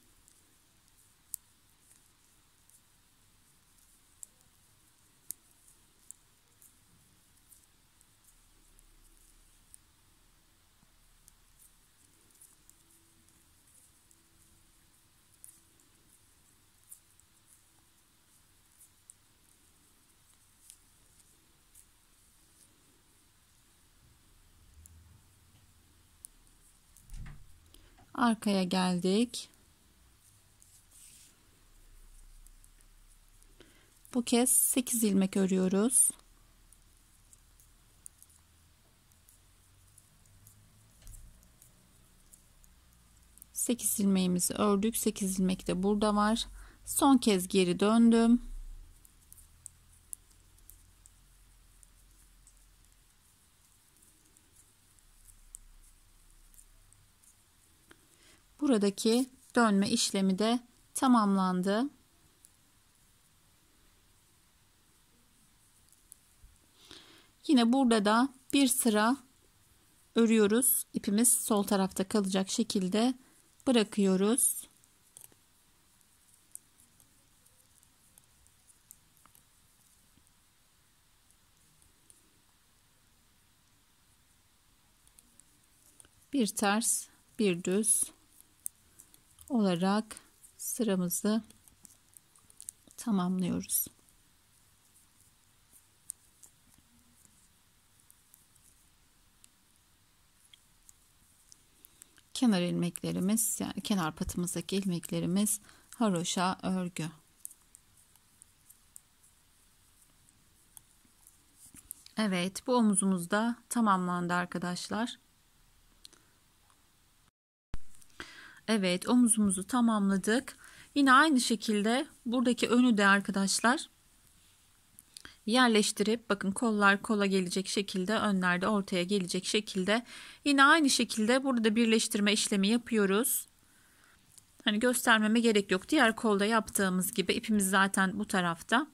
Arkaya geldik. Bu kez 8 ilmek örüyoruz. Sekiz ilmeğimizi ördük. Sekiz ilmek de burada var. Son kez geri döndüm. Buradaki dönme işlemi de tamamlandı. Yine burada da bir sıra örüyoruz. İpimiz sol tarafta kalacak şekilde bırakıyoruz. Bir ters, bir düz olarak sıramızı tamamlıyoruz. Kenar ilmeklerimiz yani kenar patımızdaki ilmeklerimiz haroşa örgü. Evet bu omuzumuz da tamamlandı arkadaşlar. Evet omuzumuzu tamamladık. Yine aynı şekilde buradaki önü de arkadaşlar yerleştirip bakın kollar kola gelecek şekilde önlerde ortaya gelecek şekilde yine aynı şekilde burada birleştirme işlemi yapıyoruz. Hani göstermeme gerek yok. Diğer kolda yaptığımız gibi ipimiz zaten bu tarafta.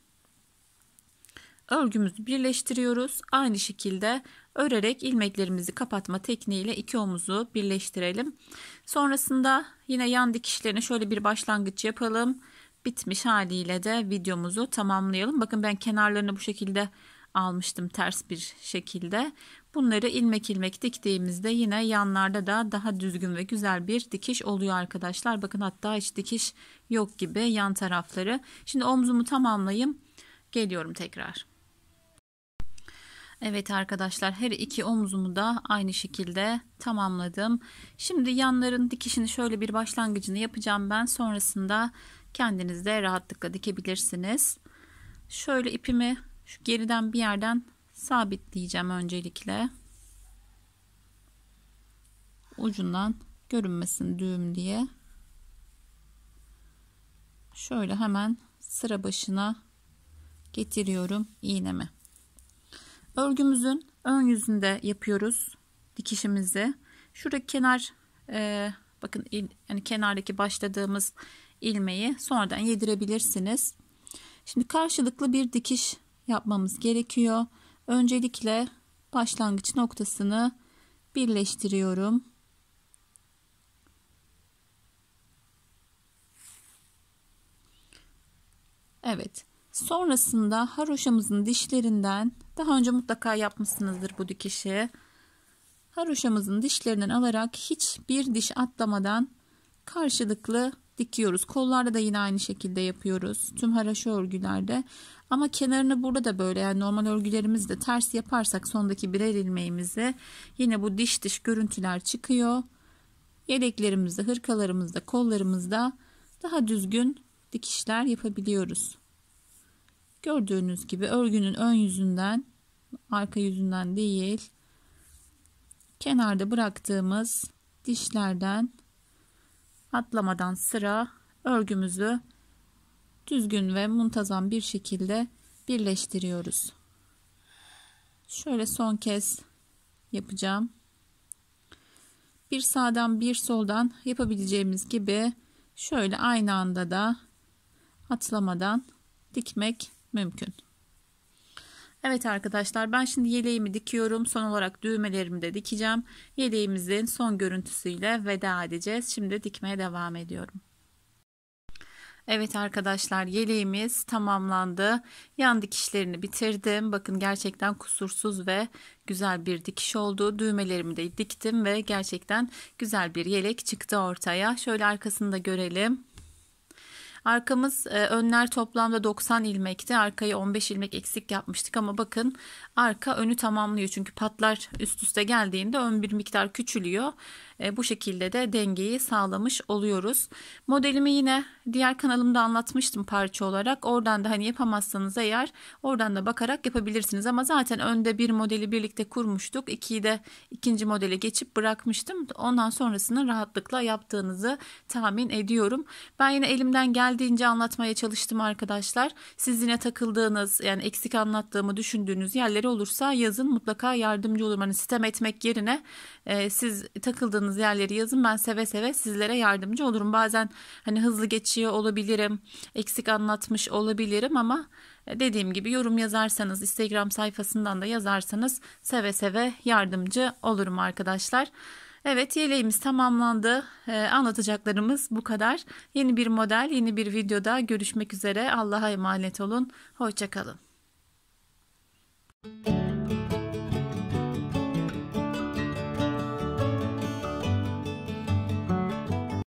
Örgümüzü birleştiriyoruz. Aynı şekilde Örerek ilmeklerimizi kapatma tekniğiyle iki omuzu birleştirelim. Sonrasında yine yan dikişlerine şöyle bir başlangıç yapalım. Bitmiş haliyle de videomuzu tamamlayalım. Bakın ben kenarlarını bu şekilde almıştım ters bir şekilde. Bunları ilmek ilmek diktiğimizde yine yanlarda da daha düzgün ve güzel bir dikiş oluyor arkadaşlar. Bakın hatta hiç dikiş yok gibi yan tarafları. Şimdi omzumu tamamlayayım. Geliyorum tekrar. Evet arkadaşlar her iki omzumu da aynı şekilde tamamladım. Şimdi yanların dikişini şöyle bir başlangıcını yapacağım ben. Sonrasında kendiniz de rahatlıkla dikebilirsiniz. Şöyle ipimi şu geriden bir yerden sabitleyeceğim öncelikle. Ucundan görünmesin düğüm diye. Şöyle hemen sıra başına getiriyorum iğnemi. Örgümüzün ön yüzünde yapıyoruz dikişimizi. Şuradaki kenar e, bakın il, yani kenardaki başladığımız ilmeği sonradan yedirebilirsiniz. Şimdi karşılıklı bir dikiş yapmamız gerekiyor. Öncelikle başlangıç noktasını birleştiriyorum. Evet. Sonrasında haroşamızın dişlerinden daha önce mutlaka yapmışsınızdır bu dikişi. Haroşamızın dişlerinden alarak hiçbir diş atlamadan karşılıklı dikiyoruz. Kollarda da yine aynı şekilde yapıyoruz. Tüm haraşo örgülerde. Ama kenarını burada da böyle yani normal örgülerimizi de ters yaparsak sondaki birer ilmeğimizi yine bu diş diş görüntüler çıkıyor. Yeleklerimizde, hırkalarımızda, kollarımızda daha düzgün dikişler yapabiliyoruz. Gördüğünüz gibi örgünün ön yüzünden, arka yüzünden değil, kenarda bıraktığımız dişlerden atlamadan sıra örgümüzü düzgün ve muntazam bir şekilde birleştiriyoruz. Şöyle son kez yapacağım. Bir sağdan bir soldan yapabileceğimiz gibi şöyle aynı anda da atlamadan dikmek mümkün. Evet arkadaşlar ben şimdi yeleğimi dikiyorum. Son olarak düğmelerimi de dikeceğim. Yeleğimizin son görüntüsüyle veda edeceğiz. Şimdi dikmeye devam ediyorum. Evet arkadaşlar yeleğimiz tamamlandı. Yan dikişlerini bitirdim. Bakın gerçekten kusursuz ve güzel bir dikiş oldu. Düğmelerimi de diktim ve gerçekten güzel bir yelek çıktı ortaya. Şöyle arkasını da görelim. Arkamız e, önler toplamda 90 ilmekti. Arkayı 15 ilmek eksik yapmıştık ama bakın arka önü tamamlıyor. Çünkü patlar üst üste geldiğinde ön bir miktar küçülüyor. E, bu şekilde de dengeyi sağlamış oluyoruz. Modelimi yine diğer kanalımda anlatmıştım parça olarak. Oradan da hani yapamazsanız eğer oradan da bakarak yapabilirsiniz. Ama zaten önde bir modeli birlikte kurmuştuk. İkiyi de ikinci modele geçip bırakmıştım. Ondan sonrasını rahatlıkla yaptığınızı tahmin ediyorum. Ben yine elimden geldiğince anlatmaya çalıştım arkadaşlar. Siz yine takıldığınız yani eksik anlattığımı düşündüğünüz yerleri olursa yazın mutlaka yardımcı olurum. Hani sistem etmek yerine e, siz takıldığınız takıldığınız yerleri yazın. Ben seve seve sizlere yardımcı olurum. Bazen hani hızlı geçiyor olabilirim, eksik anlatmış olabilirim ama e, dediğim gibi yorum yazarsanız, Instagram sayfasından da yazarsanız seve seve yardımcı olurum arkadaşlar. Evet yeleğimiz tamamlandı. E, anlatacaklarımız bu kadar. Yeni bir model, yeni bir videoda görüşmek üzere. Allah'a emanet olun. Hoşçakalın. Müzik